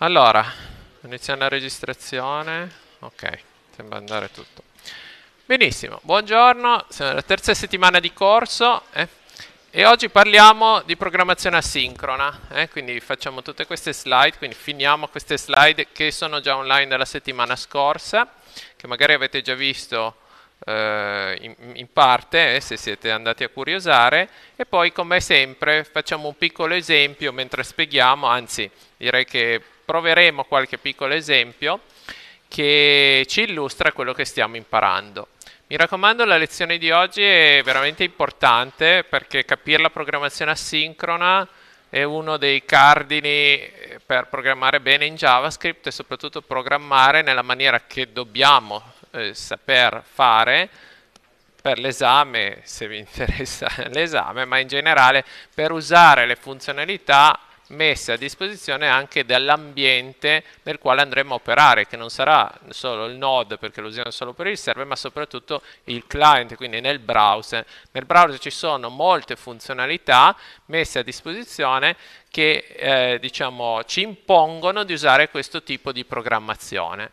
Allora, iniziamo la registrazione. Ok, sembra andare tutto. Benissimo, buongiorno, siamo alla terza settimana di corso eh? e oggi parliamo di programmazione asincrona, eh? quindi facciamo tutte queste slide, quindi finiamo queste slide che sono già online dalla settimana scorsa, che magari avete già visto eh, in, in, parte, eh, se siete andati a curiosare, e poi come sempre facciamo un piccolo esempio mentre spieghiamo, anzi direi che proveremo qualche piccolo esempio che ci illustra quello che stiamo imparando. Mi raccomando, la lezione di oggi è veramente importante perché capire la programmazione asincrona è uno dei cardini eh, per programmare bene in JavaScript e soprattutto programmare nella maniera che dobbiamo eh, saper fare per l'esame, se vi interessa l'esame, ma in generale per usare le funzionalità messe a disposizione anche dall'ambiente nel quale andremo a operare, che non sarà solo il node perché lo usiamo solo per il server, ma soprattutto il client, quindi nel browser. Nel browser ci sono molte funzionalità messe a disposizione che eh, diciamo, ci impongono di usare questo tipo di programmazione.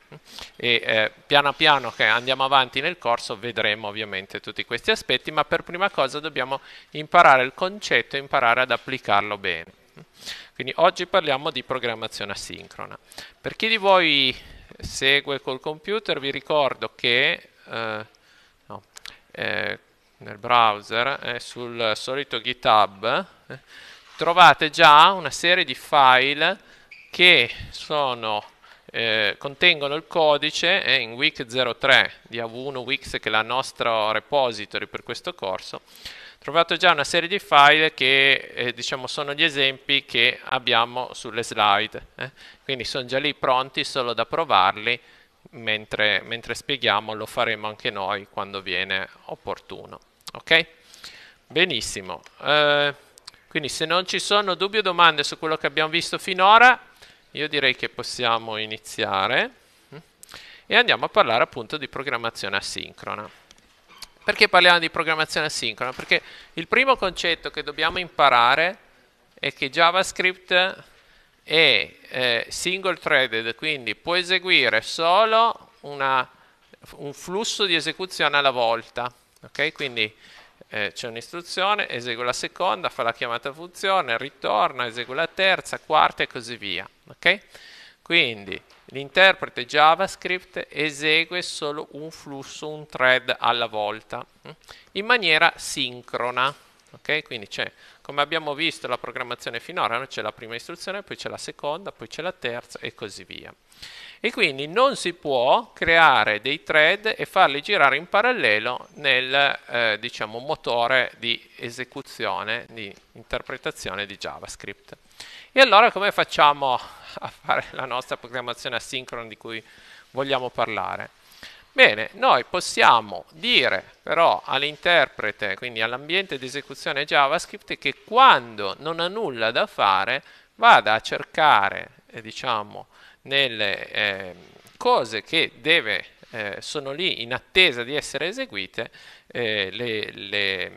E, eh, piano piano che andiamo avanti nel corso vedremo ovviamente tutti questi aspetti, ma per prima cosa dobbiamo imparare il concetto e imparare ad applicarlo bene. Quindi oggi parliamo di programmazione asincrona. Per chi di voi segue col computer vi ricordo che eh, no, eh, nel browser eh, sul solito GitHub eh, trovate già una serie di file che sono eh, contengono il codice eh, in week 03 di AV1 Wix che è il nostro repository per questo corso trovato già una serie di file che eh, diciamo sono gli esempi che abbiamo sulle slide. Eh? Quindi sono già lì pronti solo da provarli, mentre, mentre, spieghiamo lo faremo anche noi quando viene opportuno. Ok? Benissimo. Eh, quindi se non ci sono dubbi o domande su quello che abbiamo visto finora, io direi che possiamo iniziare mm, e andiamo a parlare appunto di programmazione asincrona. Perché parliamo di programmazione asincrona? Perché il primo concetto che dobbiamo imparare è che JavaScript è eh, single threaded, quindi può eseguire solo una, un flusso di esecuzione alla volta. Okay? Quindi eh, c'è un'istruzione, esegue la seconda, fa la chiamata funzione, ritorna, esegue la terza, quarta e così via. Okay? Quindi l'interprete JavaScript esegue solo un flusso, un thread alla volta, mm, in maniera sincrona. Okay? Quindi c'è, come abbiamo visto, la programmazione finora, no? c'è la prima istruzione, poi c'è la seconda, poi c'è la terza e così via. E quindi non si può creare dei thread e farli girare in parallelo nel eh, diciamo, motore di esecuzione, di interpretazione di JavaScript. E allora come facciamo a fare la nostra programmazione asincrona di cui vogliamo parlare? Bene, noi possiamo dire però all'interprete, quindi all'ambiente di esecuzione JavaScript, che quando non ha nulla da fare vada a cercare, eh, diciamo, nelle eh, cose che deve, eh, sono lì in attesa di essere eseguite, eh, le, le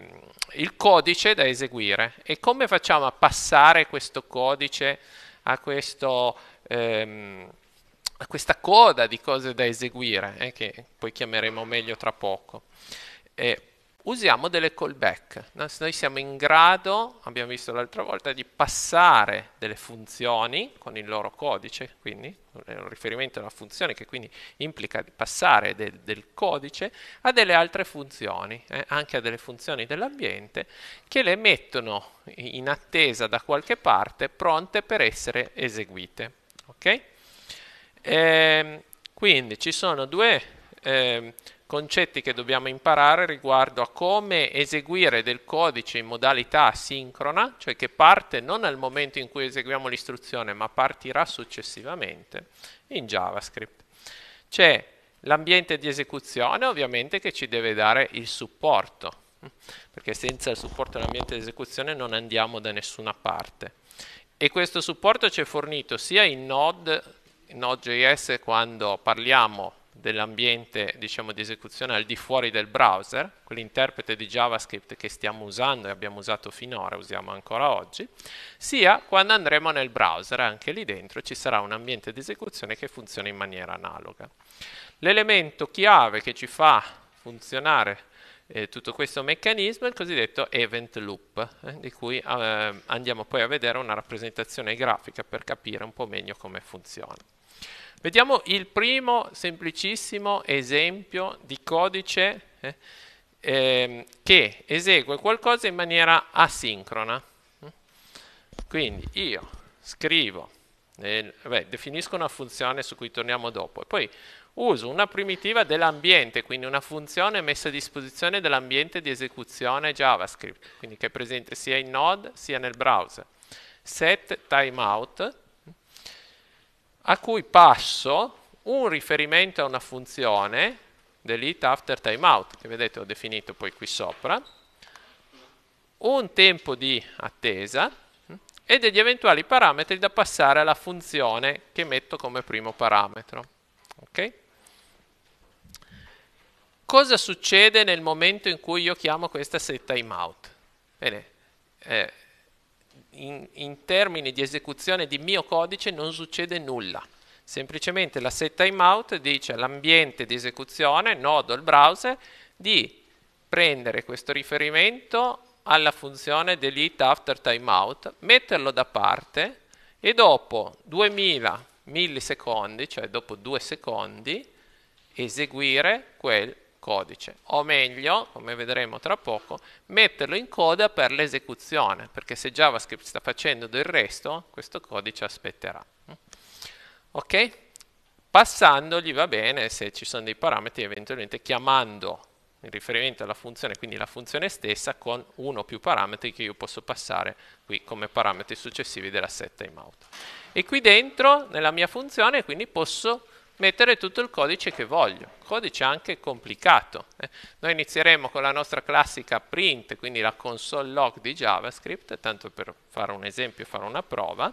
il codice da eseguire e come facciamo a passare questo codice a, questo, ehm, a questa coda di cose da eseguire eh, che poi chiameremo meglio tra poco. Eh, usiamo delle callback. Noi siamo in grado, abbiamo visto l'altra volta, di passare delle funzioni con il loro codice, quindi è un riferimento a una funzione che quindi implica di passare del, del codice a delle altre funzioni, eh, anche a delle funzioni dell'ambiente, che le mettono in attesa da qualche parte, pronte per essere eseguite. Okay? E, ehm, quindi ci sono due... Eh, concetti che dobbiamo imparare riguardo a come eseguire del codice in modalità asincrona, cioè che parte non al momento in cui eseguiamo l'istruzione, ma partirà successivamente in JavaScript. C'è l'ambiente di esecuzione ovviamente che ci deve dare il supporto, perché senza il supporto dell'ambiente di esecuzione non andiamo da nessuna parte. E questo supporto ci è fornito sia in Node, Node.js quando parliamo dell'ambiente diciamo, di esecuzione al di fuori del browser, quell'interprete di JavaScript che stiamo usando e abbiamo usato finora, usiamo ancora oggi, sia quando andremo nel browser, anche lì dentro ci sarà un ambiente di esecuzione che funziona in maniera analoga. L'elemento chiave che ci fa funzionare eh, tutto questo meccanismo è il cosiddetto event loop, eh, di cui eh, andiamo poi a vedere una rappresentazione grafica per capire un po' meglio come funziona. Vediamo il primo semplicissimo esempio di codice eh, eh, che esegue qualcosa in maniera asincrona. Quindi io scrivo, eh, beh, definisco una funzione su cui torniamo dopo, e poi uso una primitiva dell'ambiente, quindi una funzione messa a disposizione dell'ambiente di esecuzione JavaScript, quindi che è presente sia in Node sia nel browser. Set timeout a cui passo un riferimento a una funzione delete after timeout, che vedete ho definito poi qui sopra, un tempo di attesa hm, e degli eventuali parametri da passare alla funzione che metto come primo parametro. Okay? Cosa succede nel momento in cui io chiamo questa set timeout? Bene, eh, in, in termini di esecuzione di mio codice non succede nulla. Semplicemente la set timeout dice all'ambiente di esecuzione, nodo al browser, di prendere questo riferimento alla funzione delete after timeout, metterlo da parte e dopo 2000 millisecondi, cioè dopo due secondi, eseguire quel codice, o meglio, come vedremo tra poco, metterlo in coda per l'esecuzione, perché se JavaScript sta facendo del resto, questo codice aspetterà. Ok? Passandogli va bene se ci sono dei parametri, eventualmente chiamando in riferimento alla funzione, quindi la funzione stessa, con uno o più parametri che io posso passare qui come parametri successivi della set timeout. E qui dentro, nella mia funzione, quindi posso mettere tutto il codice che voglio, codice anche complicato. Eh. Noi inizieremo con la nostra classica print, quindi la console log di JavaScript, tanto per fare un esempio, fare una prova,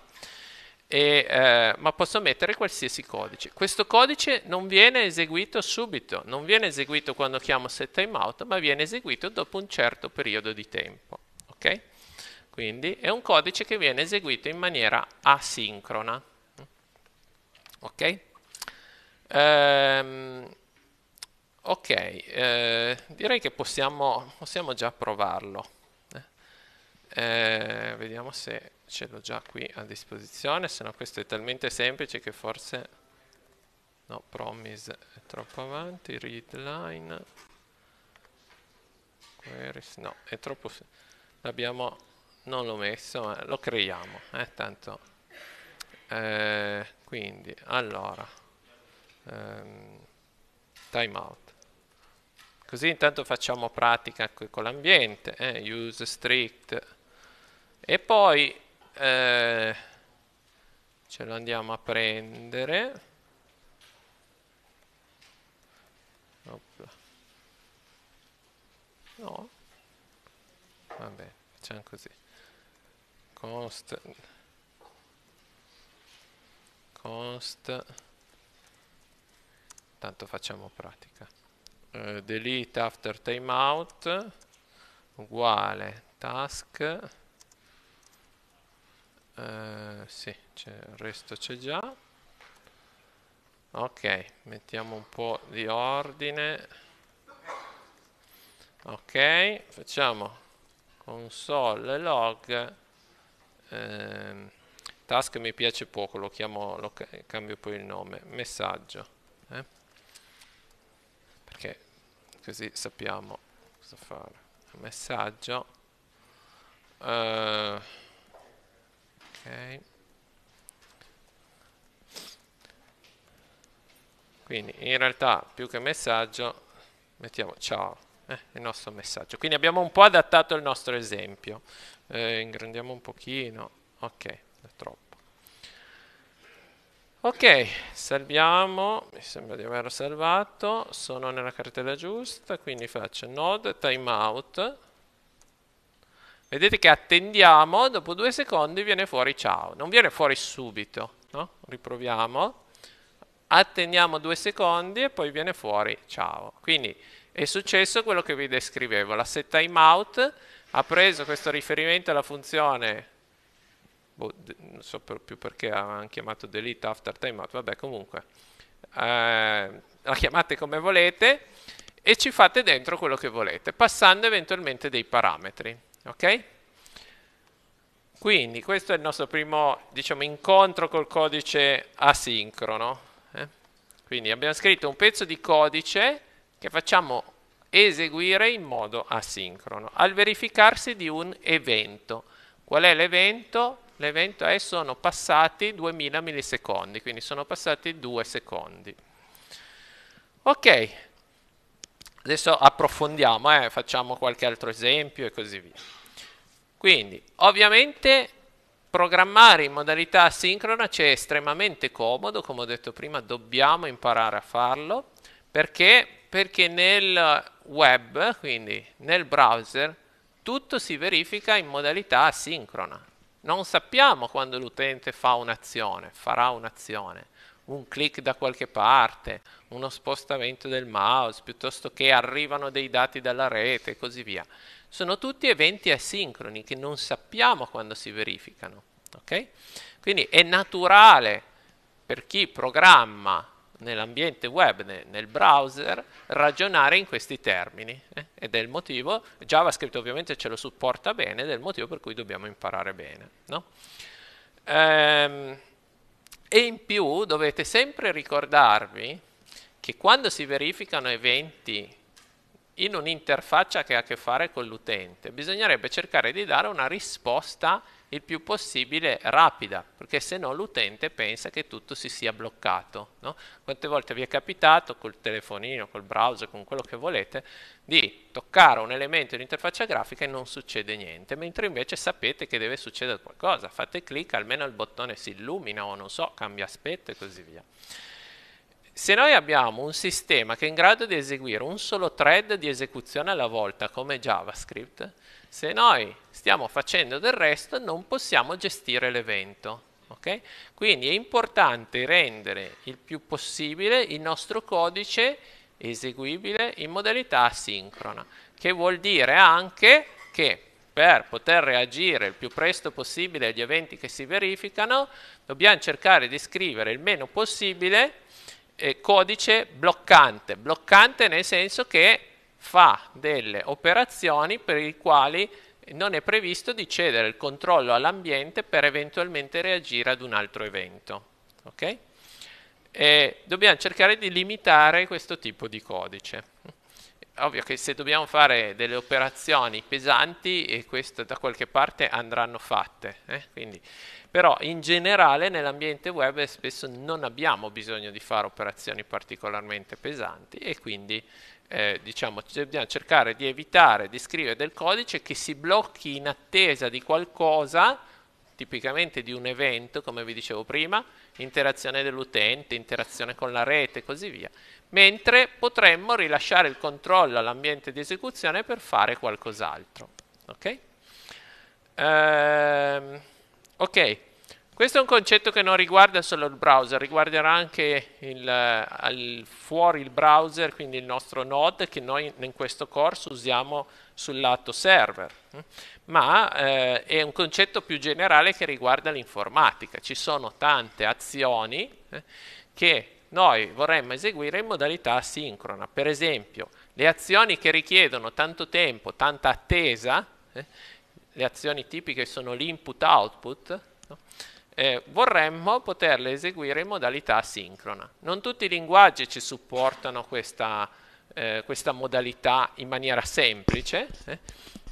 e, eh, ma posso mettere qualsiasi codice. Questo codice non viene eseguito subito, non viene eseguito quando chiamo setTimeout, ma viene eseguito dopo un certo periodo di tempo. Okay? Quindi è un codice che viene eseguito in maniera asincrona. Okay? Ehm, ok, eh, direi che possiamo, possiamo già provarlo. Eh. eh, vediamo se ce l'ho già qui a disposizione, se no questo è talmente semplice che forse... No, promise è troppo avanti, readline... Queries, no, è troppo... L'abbiamo... non l'ho messo, ma lo creiamo, eh, tanto... Eh, quindi, allora ehm, timeout. Così intanto facciamo pratica con l'ambiente, eh, use strict, e poi eh, ce lo andiamo a prendere. Opla. No, vabbè, facciamo così. Const, const tanto facciamo pratica eh, delete after timeout uguale task eh, sì, il resto c'è già ok mettiamo un po' di ordine ok facciamo console log eh, task mi piace poco lo chiamo lo cambio poi il nome messaggio eh perché così sappiamo cosa fare messaggio uh, ok quindi in realtà più che messaggio mettiamo ciao eh, il nostro messaggio quindi abbiamo un po' adattato il nostro esempio eh, ingrandiamo un pochino ok è troppo Ok, salviamo, mi sembra di averlo salvato, sono nella cartella giusta, quindi faccio node timeout. Vedete che attendiamo, dopo due secondi viene fuori ciao, non viene fuori subito, no? Riproviamo, attendiamo due secondi e poi viene fuori ciao. Quindi è successo quello che vi descrivevo, la set timeout ha preso questo riferimento alla funzione boh, non so per, più perché hanno chiamato delete after timeout, vabbè comunque, eh, la chiamate come volete e ci fate dentro quello che volete, passando eventualmente dei parametri, ok? Quindi questo è il nostro primo diciamo, incontro col codice asincrono. Eh? Quindi abbiamo scritto un pezzo di codice che facciamo eseguire in modo asincrono al verificarsi di un evento. Qual è l'evento? l'evento è sono passati 2000 millisecondi, quindi sono passati 2 secondi. Ok, adesso approfondiamo, eh, facciamo qualche altro esempio e così via. Quindi, ovviamente programmare in modalità asincrona ci è estremamente comodo, come ho detto prima, dobbiamo imparare a farlo, perché? Perché nel web, quindi nel browser, tutto si verifica in modalità asincrona. Non sappiamo quando l'utente fa un'azione, farà un'azione, un clic da qualche parte, uno spostamento del mouse, piuttosto che arrivano dei dati dalla rete e così via. Sono tutti eventi asincroni che non sappiamo quando si verificano. Okay? Quindi è naturale per chi programma nell'ambiente web, nel browser, ragionare in questi termini. Eh? Ed è il motivo, JavaScript ovviamente ce lo supporta bene, ed è il motivo per cui dobbiamo imparare bene. No? Ehm, e in più dovete sempre ricordarvi che quando si verificano eventi in un'interfaccia che ha a che fare con l'utente, bisognerebbe cercare di dare una risposta il più possibile rapida, perché se no l'utente pensa che tutto si sia bloccato. No? Quante volte vi è capitato col telefonino, col browser, con quello che volete, di toccare un elemento di un'interfaccia grafica e non succede niente, mentre invece sapete che deve succedere qualcosa, fate clic, almeno il bottone si illumina o non so, cambia aspetto e così via. Se noi abbiamo un sistema che è in grado di eseguire un solo thread di esecuzione alla volta come JavaScript, se noi stiamo facendo del resto non possiamo gestire l'evento. Okay? Quindi è importante rendere il più possibile il nostro codice eseguibile in modalità asincrona, che vuol dire anche che per poter reagire il più presto possibile agli eventi che si verificano, dobbiamo cercare di scrivere il meno possibile eh, codice bloccante, bloccante nel senso che fa delle operazioni per le quali non è previsto di cedere il controllo all'ambiente per eventualmente reagire ad un altro evento. Okay? E dobbiamo cercare di limitare questo tipo di codice. Ovvio che se dobbiamo fare delle operazioni pesanti, questo da qualche parte andranno fatte. Eh? Quindi, però in generale nell'ambiente web spesso non abbiamo bisogno di fare operazioni particolarmente pesanti e quindi eh, diciamo, dobbiamo cercare di evitare di scrivere del codice che si blocchi in attesa di qualcosa, tipicamente di un evento, come vi dicevo prima, interazione dell'utente, interazione con la rete e così via, mentre potremmo rilasciare il controllo all'ambiente di esecuzione per fare qualcos'altro. Ok? Ehm, ok. Questo è un concetto che non riguarda solo il browser, riguarderà anche il, al, fuori il browser, quindi il nostro node che noi in questo corso usiamo sul lato server, ma eh, è un concetto più generale che riguarda l'informatica. Ci sono tante azioni eh, che noi vorremmo eseguire in modalità asincrona. Per esempio, le azioni che richiedono tanto tempo, tanta attesa, eh, le azioni tipiche sono l'input-output, eh, vorremmo poterle eseguire in modalità asincrona. Non tutti i linguaggi ci supportano questa, eh, questa modalità in maniera semplice. Eh.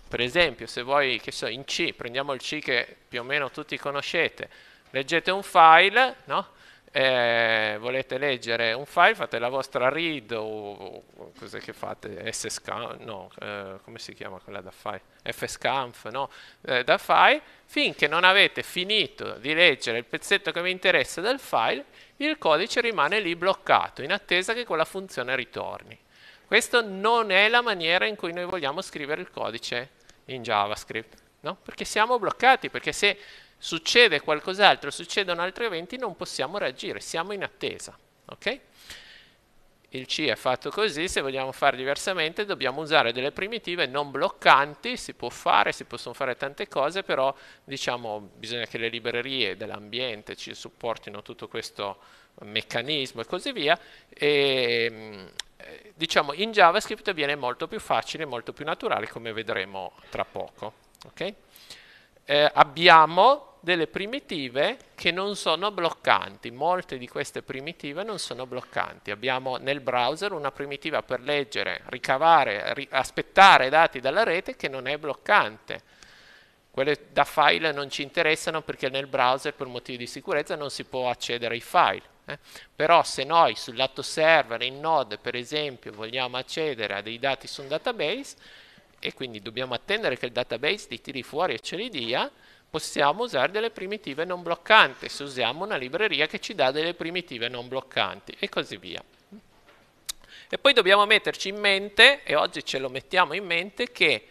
Per esempio, se voi, che so, in C, prendiamo il C che più o meno tutti conoscete, leggete un file, no? eh, volete leggere un file, fate la vostra read o, o cos'è che fate, sscanf, no, eh, come si chiama quella da file, fscanf, no, eh, da file, finché non avete finito di leggere il pezzetto che vi interessa del file, il codice rimane lì bloccato, in attesa che quella funzione ritorni. Questa non è la maniera in cui noi vogliamo scrivere il codice in JavaScript, no? perché siamo bloccati, perché se succede qualcos'altro, succedono altri eventi, non possiamo reagire, siamo in attesa. Okay? Il C è fatto così, se vogliamo fare diversamente dobbiamo usare delle primitive non bloccanti, si può fare, si possono fare tante cose, però diciamo bisogna che le librerie dell'ambiente ci supportino tutto questo meccanismo e così via. E, eh, diciamo in JavaScript viene molto più facile, molto più naturale come vedremo tra poco. Okay? Eh, abbiamo delle primitive che non sono bloccanti, molte di queste primitive non sono bloccanti. Abbiamo nel browser una primitiva per leggere, ricavare, ri aspettare dati dalla rete che non è bloccante. Quelle da file non ci interessano perché nel browser per motivi di sicurezza non si può accedere ai file. Eh? Però se noi sul lato server in Node per esempio vogliamo accedere a dei dati su un database e quindi dobbiamo attendere che il database li tiri fuori e ce li dia, possiamo usare delle primitive non bloccanti, se usiamo una libreria che ci dà delle primitive non bloccanti e così via. E poi dobbiamo metterci in mente, e oggi ce lo mettiamo in mente, che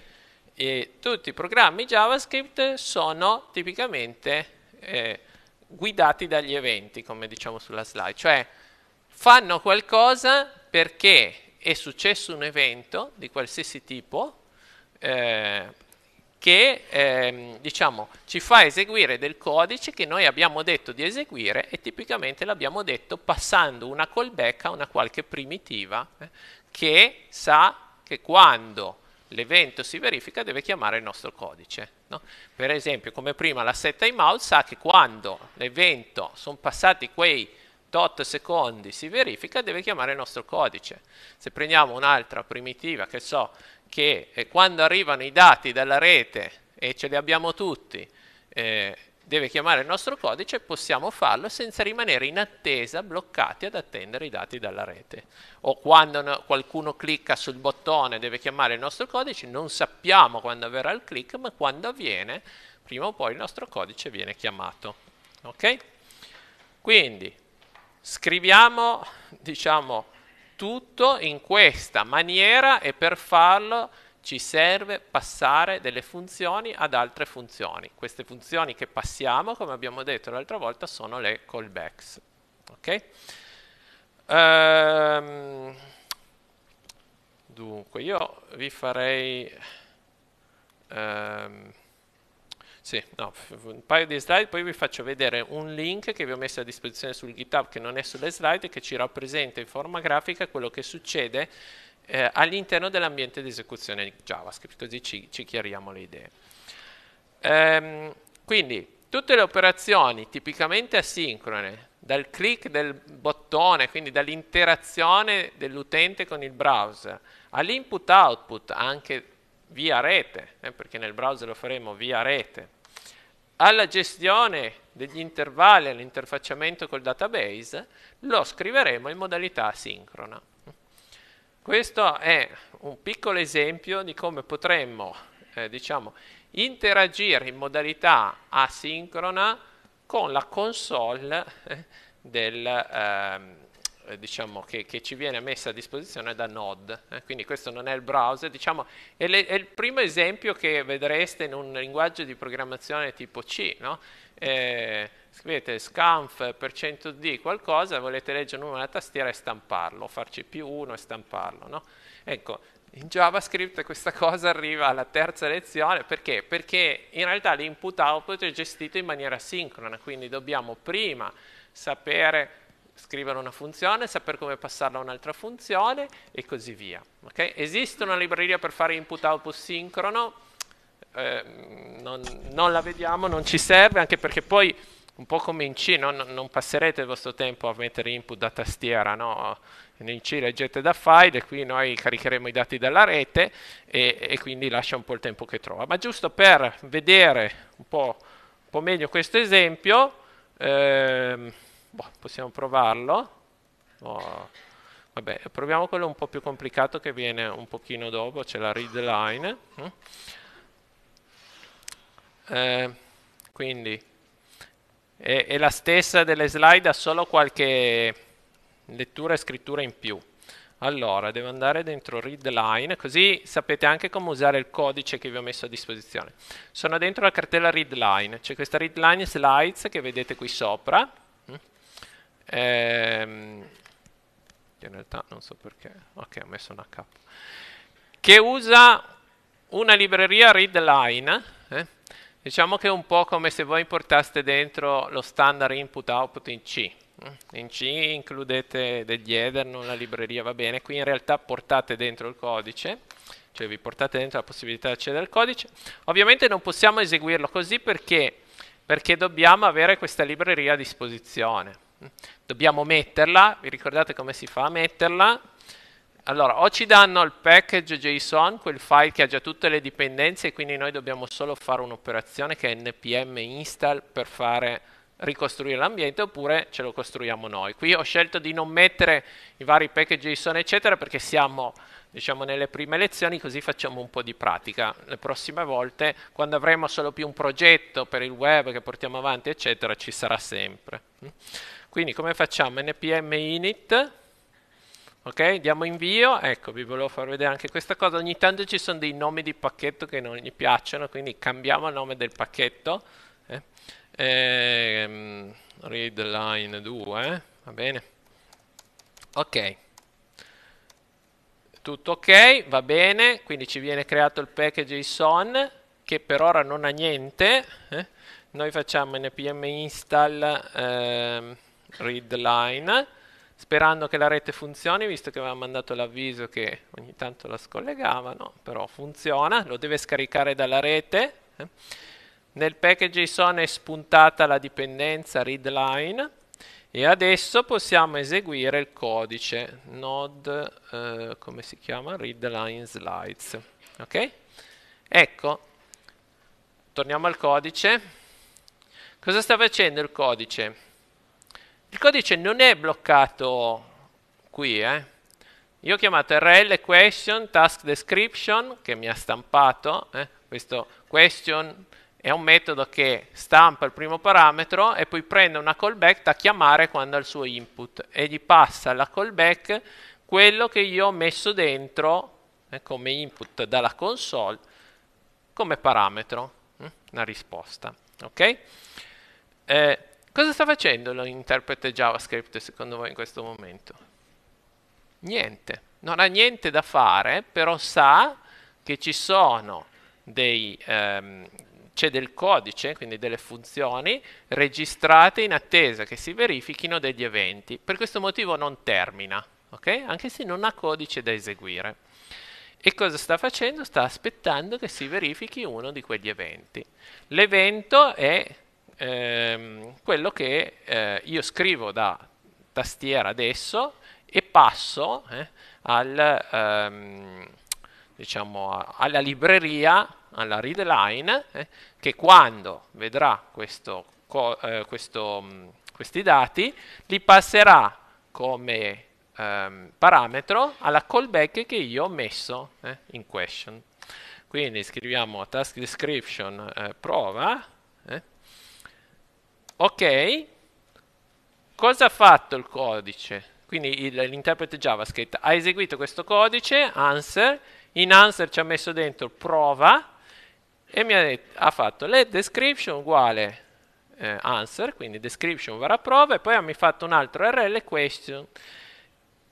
eh, tutti i programmi JavaScript sono tipicamente eh, guidati dagli eventi, come diciamo sulla slide, cioè fanno qualcosa perché è successo un evento di qualsiasi tipo, eh, che ehm, diciamo, ci fa eseguire del codice che noi abbiamo detto di eseguire e tipicamente l'abbiamo detto passando una callback a una qualche primitiva eh, che sa che quando l'evento si verifica deve chiamare il nostro codice. No? Per esempio, come prima, la set timeout sa che quando l'evento sono passati quei 8 secondi si verifica, deve chiamare il nostro codice. Se prendiamo un'altra primitiva, che so, che eh, quando arrivano i dati dalla rete e ce li abbiamo tutti, eh, deve chiamare il nostro codice, possiamo farlo senza rimanere in attesa, bloccati ad attendere i dati dalla rete. O quando no, qualcuno clicca sul bottone, deve chiamare il nostro codice, non sappiamo quando avverrà il click, ma quando avviene, prima o poi il nostro codice viene chiamato. Ok? Quindi, scriviamo, diciamo, tutto in questa maniera e per farlo ci serve passare delle funzioni ad altre funzioni. Queste funzioni che passiamo, come abbiamo detto l'altra volta, sono le callbacks. Ok? Ehm, dunque, io vi farei... Ehm, sì, no, un paio di slide, poi vi faccio vedere un link che vi ho messo a disposizione sul GitHub che non è sulle slide, che ci rappresenta in forma grafica quello che succede eh, all'interno dell'ambiente di esecuzione JavaScript, così ci, ci chiariamo le idee. Ehm, quindi, tutte le operazioni tipicamente asincrone, dal click del bottone, quindi dall'interazione dell'utente con il browser, all'input-output anche via rete, eh, perché nel browser lo faremo via rete, alla gestione degli intervalli, all'interfacciamento col database, lo scriveremo in modalità asincrona. Questo è un piccolo esempio di come potremmo eh, diciamo, interagire in modalità asincrona con la console eh, del, eh, eh, diciamo, che, che, ci viene messa a disposizione da Node. Eh? Quindi questo non è il browser, diciamo, è, le, è, il primo esempio che vedreste in un linguaggio di programmazione tipo C. No? Eh, scrivete 100D qualcosa, volete leggere una tastiera e stamparlo, farci più uno e stamparlo. No? Ecco, in JavaScript questa cosa arriva alla terza lezione perché? Perché in realtà l'input-output è gestito in maniera sincrona, quindi dobbiamo prima sapere scrivere una funzione, sapere come passarla a un'altra funzione e così via. Okay? Esiste una libreria per fare input-output sincrono, eh, non, non, la vediamo, non ci serve, anche perché poi un po' come in C, no? non, non passerete il vostro tempo a mettere input da tastiera, no? in C leggete da file e qui noi caricheremo i dati dalla rete e, e quindi lascia un po' il tempo che trova. Ma giusto per vedere un po', un po meglio questo esempio, ehm, boh, possiamo provarlo. Oh, vabbè, proviamo quello un po' più complicato che viene un pochino dopo, c'è la read line. Hm? Eh, quindi è, è, la stessa delle slide, ha solo qualche lettura e scrittura in più. Allora, devo andare dentro read line, così sapete anche come usare il codice che vi ho messo a disposizione. Sono dentro la cartella read line, c'è questa read line slides che vedete qui sopra, ehm, in realtà non so perché, ok ho messo una K, che usa una libreria readline, eh? diciamo che è un po' come se voi importaste dentro lo standard input output in C, eh? in C includete degli header, non la libreria, va bene, qui in realtà portate dentro il codice, cioè vi portate dentro la possibilità di accedere al codice, ovviamente non possiamo eseguirlo così perché, perché dobbiamo avere questa libreria a disposizione. Dobbiamo metterla, vi ricordate come si fa a metterla? Allora, o ci danno il package JSON, quel file che ha già tutte le dipendenze e quindi noi dobbiamo solo fare un'operazione che è npm install per fare ricostruire l'ambiente oppure ce lo costruiamo noi. Qui ho scelto di non mettere i vari package JSON eccetera perché siamo diciamo nelle prime lezioni così facciamo un po' di pratica. Le prossime volte quando avremo solo più un progetto per il web che portiamo avanti eccetera ci sarà sempre. Quindi come facciamo? npm init, ok? Diamo invio, ecco vi volevo far vedere anche questa cosa, ogni tanto ci sono dei nomi di pacchetto che non gli piacciono, quindi cambiamo il nome del pacchetto, eh? ehm, read line 2, eh? va bene? Ok tutto ok, va bene, quindi ci viene creato il package JSON che per ora non ha niente, eh? noi facciamo npm install ehm, read line, sperando che la rete funzioni, visto che aveva mandato l'avviso che ogni tanto la scollegavano, però funziona, lo deve scaricare dalla rete. Eh. Nel package JSON è spuntata la dipendenza read line e adesso possiamo eseguire il codice node, eh, come si chiama? read line slides. Ok? Ecco, torniamo al codice. Cosa sta facendo il codice? Il codice non è bloccato qui, eh? Io ho chiamato RL question task description che mi ha stampato, eh? questo question è un metodo che stampa il primo parametro e poi prende una callback da chiamare quando ha il suo input e gli passa alla callback quello che io ho messo dentro eh, come input dalla console come parametro, mm, una risposta. Okay? Eh, Cosa sta facendo l'interprete JavaScript secondo voi in questo momento? Niente, non ha niente da fare, però sa che ci sono dei, ehm, c'è del codice, quindi delle funzioni registrate in attesa che si verifichino degli eventi. Per questo motivo non termina, okay? anche se non ha codice da eseguire. E cosa sta facendo? Sta aspettando che si verifichi uno di quegli eventi. L'evento è ehm, quello che eh, io scrivo da tastiera adesso e passo eh, al, ehm, diciamo, alla libreria, alla readline, eh, che quando vedrà questo, co, eh, questo, mm, questi dati li passerà come ehm, parametro alla callback che io ho messo eh, in question quindi scriviamo task description eh, prova eh, Ok, cosa ha fatto il codice? Quindi il, l'interprete JavaScript ha eseguito questo codice, answer, in answer ci ha messo dentro prova e mi ha, detto, ha fatto let description uguale eh, answer, quindi description varrà prova e poi mi ha fatto un altro RL question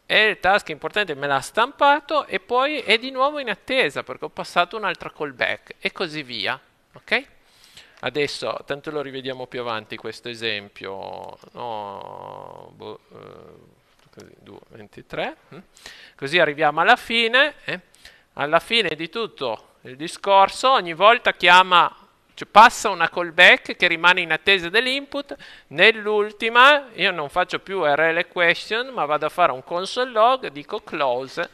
e il task importante me l'ha stampato e poi è di nuovo in attesa perché ho passato un'altra callback e così via, ok? Adesso, tanto lo rivediamo più avanti questo esempio, no, boh, eh, 2, 23, eh? così arriviamo alla fine, eh? alla fine di tutto il discorso ogni volta chiama, cioè passa una callback che rimane in attesa dell'input, nell'ultima io non faccio più RL question ma vado a fare un console log, dico close,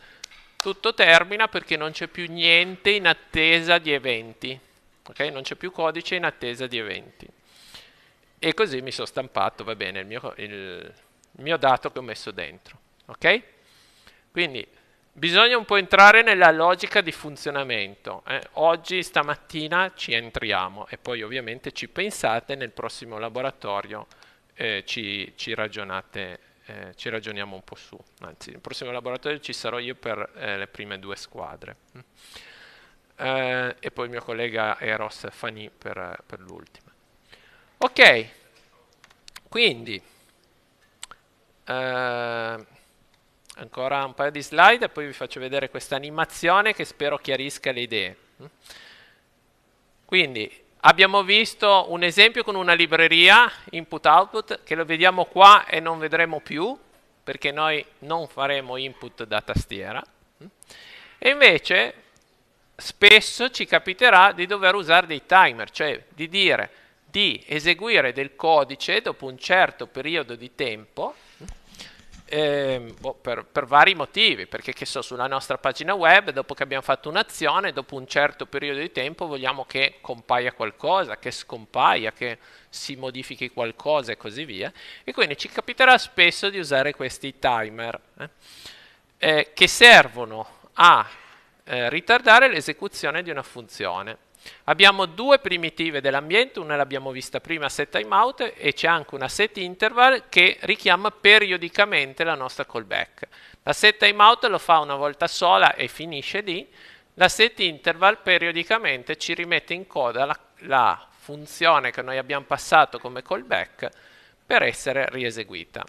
tutto termina perché non c'è più niente in attesa di eventi. Okay? Non c'è più codice in attesa di eventi. E così mi sono stampato, va bene, il mio, il, il mio dato che ho messo dentro. Okay? Quindi bisogna un po' entrare nella logica di funzionamento. Eh? Oggi, stamattina, ci entriamo e poi ovviamente ci pensate nel prossimo laboratorio, eh, ci, ci, ragionate, eh, ci ragioniamo un po' su. Anzi, nel prossimo laboratorio ci sarò io per eh, le prime due squadre eh, e poi il mio collega Eros Fani per, per l'ultima. Ok, quindi eh, ancora un paio di slide e poi vi faccio vedere questa animazione che spero chiarisca le idee. Quindi abbiamo visto un esempio con una libreria input-output che lo vediamo qua e non vedremo più perché noi non faremo input da tastiera. E invece spesso ci capiterà di dover usare dei timer, cioè di dire di eseguire del codice dopo un certo periodo di tempo eh, per, per, vari motivi, perché che so, sulla nostra pagina web, dopo che abbiamo fatto un'azione, dopo un certo periodo di tempo vogliamo che compaia qualcosa, che scompaia, che si modifichi qualcosa e così via. E quindi ci capiterà spesso di usare questi timer eh, eh, che servono a eh, ritardare l'esecuzione di una funzione. Abbiamo due primitive dell'ambiente, una l'abbiamo vista prima setTimeout e c'è anche una setInterval che richiama periodicamente la nostra callback. La setTimeout lo fa una volta sola e finisce lì, la setInterval periodicamente ci rimette in coda la, la funzione che noi abbiamo passato come callback per essere rieseguita.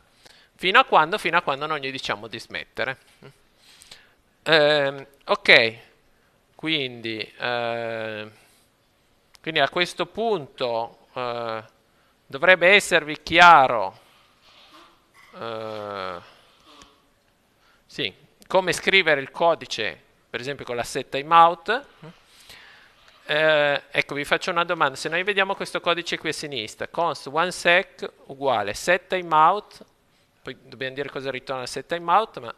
Fino a quando? Fino a quando non gli diciamo di smettere. Eh, ok quindi, eh, quindi a questo punto eh, dovrebbe esservi chiaro eh, sì, come scrivere il codice per esempio con la setta imout eh, ecco vi faccio una domanda se noi vediamo questo codice qui a sinistra const sec uguale set timeout poi dobbiamo dire cosa ritorna set timeout ma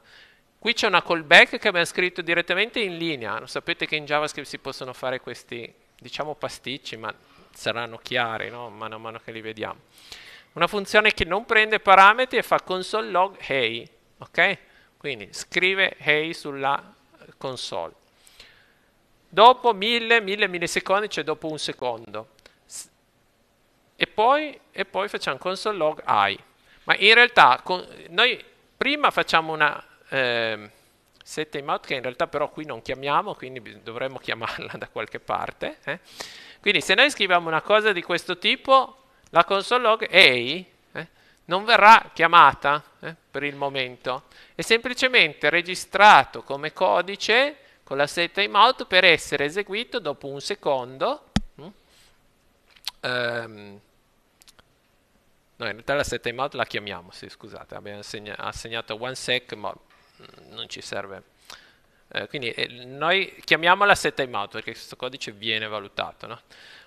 Qui c'è una callback che abbiamo scritto direttamente in linea. Sapete che in JavaScript si possono fare questi, diciamo, pasticci, ma saranno chiari, no? mano a mano che li vediamo. Una funzione che non prende parametri e fa console log hey, ok? Quindi scrive hey sulla console. Dopo 1000, 1000 millisecondi, cioè dopo un secondo. E poi, e poi facciamo console log i. Ma in realtà con, noi prima facciamo una eh, setTimeout che in realtà però qui non chiamiamo, quindi dovremmo chiamarla da qualche parte. Eh? Quindi se noi scriviamo una cosa di questo tipo, la console log hey, eh, non verrà chiamata eh, per il momento, è semplicemente registrato come codice con la set timeout per essere eseguito dopo un secondo. Um, no, in realtà la set timeout la chiamiamo, sì, scusate, abbiamo assegnato one sec, ma non ci serve. Eh, quindi eh, noi chiamiamola setTimeout perché questo codice viene valutato. No?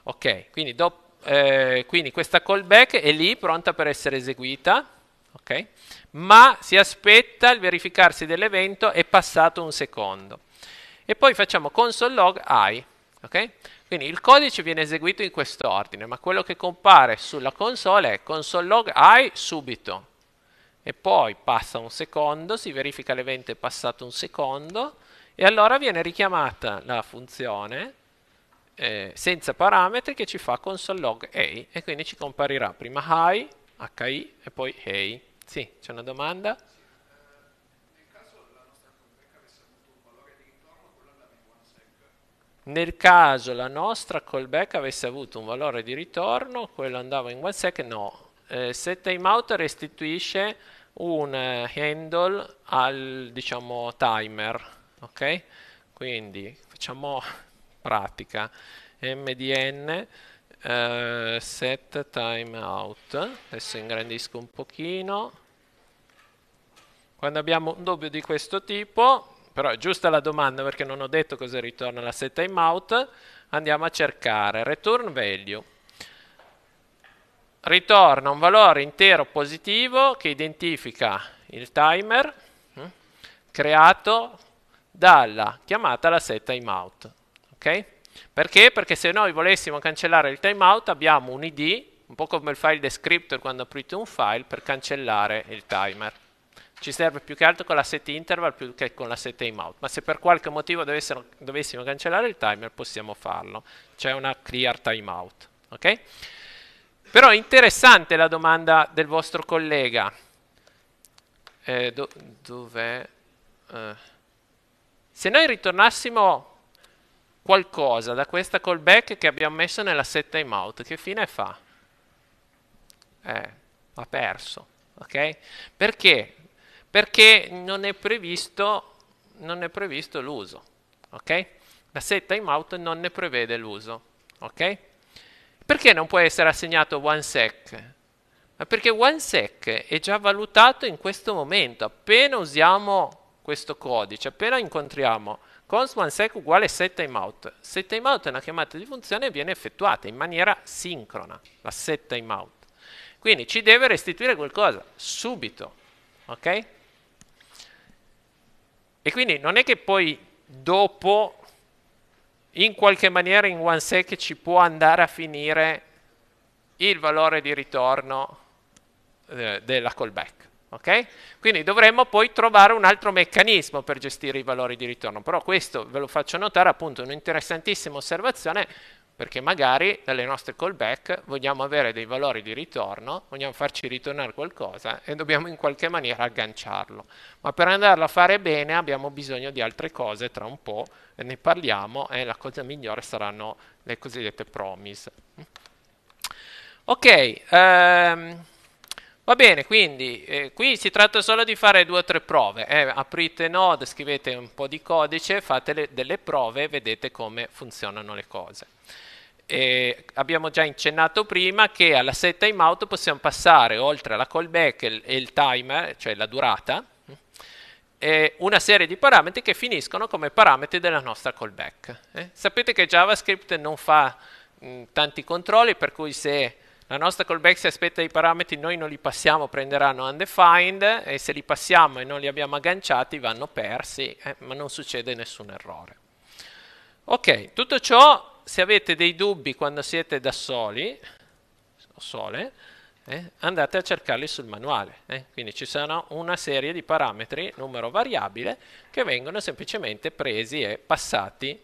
Ok, quindi, eh, quindi, questa callback è lì pronta per essere eseguita, okay? ma si aspetta il verificarsi dell'evento è passato un secondo. E poi facciamo console log i. Okay? Quindi il codice viene eseguito in questo ordine, ma quello che compare sulla console è console log i subito e poi passa un secondo, si verifica l'evento è passato un secondo e allora viene richiamata la funzione eh, senza parametri che ci fa console log hey e quindi ci comparirà prima hi, hi e poi hey. Sì, c'è una domanda? Nel caso la nostra callback avesse avuto un valore di ritorno, quello andava in one sec, no. Eh, set timeout restituisce un eh, handle al diciamo timer ok quindi facciamo pratica mdn eh, set timeout adesso ingrandisco un pochino quando abbiamo un dubbio di questo tipo però è giusta la domanda perché non ho detto cosa ritorna la set timeout andiamo a cercare return value ritorna un valore intero positivo che identifica il timer hm, creato dalla chiamata alla set timeout. Okay? Perché? Perché se noi volessimo cancellare il timeout abbiamo un id, un po' come il file descriptor quando aprite un file, per cancellare il timer. Ci serve più che altro con la set interval più che con la set timeout, ma se per qualche motivo dovessero, dovessimo cancellare il timer possiamo farlo. C'è una clear timeout. Okay? Però è interessante la domanda del vostro collega. Eh, do, dov'è? Eh. Se noi ritornassimo qualcosa da questa callback che abbiamo messo nella set timeout, che fine fa? Eh, ha perso, ok? Perché? Perché non è previsto, non è previsto l'uso, ok? La set timeout non ne prevede l'uso, ok? Perché non può essere assegnato one sec? Ma perché one sec è già valutato in questo momento, appena usiamo questo codice, appena incontriamo const one sec uguale set timeout. Set timeout è una chiamata di funzione e viene effettuata in maniera sincrona, la set timeout. Quindi ci deve restituire qualcosa subito, ok? E quindi non è che poi dopo in qualche maniera in one sec ci può andare a finire il valore di ritorno eh, della callback. Okay? Quindi dovremmo poi trovare un altro meccanismo per gestire i valori di ritorno, però questo ve lo faccio notare appunto un'interessantissima osservazione perché magari dalle nostre callback vogliamo avere dei valori di ritorno, vogliamo farci ritornare qualcosa e dobbiamo in qualche maniera agganciarlo. Ma per andarlo a fare bene abbiamo bisogno di altre cose, tra un po' ne parliamo e la cosa migliore saranno le cosiddette promise. Ok, ehm, va bene, quindi eh, qui si tratta solo di fare due o tre prove. Eh, aprite Node, scrivete un po' di codice, fate le, delle prove e vedete come funzionano le cose eh, abbiamo già incennato prima che alla set timeout possiamo passare oltre alla callback e il timer, cioè la durata, eh, una serie di parametri che finiscono come parametri della nostra callback. Eh? Sapete che JavaScript non fa mh, mm, tanti controlli, per cui se la nostra callback si aspetta i parametri, noi non li passiamo, prenderanno undefined e se li passiamo e non li abbiamo agganciati vanno persi, eh, ma non succede nessun errore. Ok, tutto ciò se avete dei dubbi quando siete da soli, sole, eh, andate a cercarli sul manuale. Eh. Quindi ci sono una serie di parametri, numero variabile, che vengono semplicemente presi e passati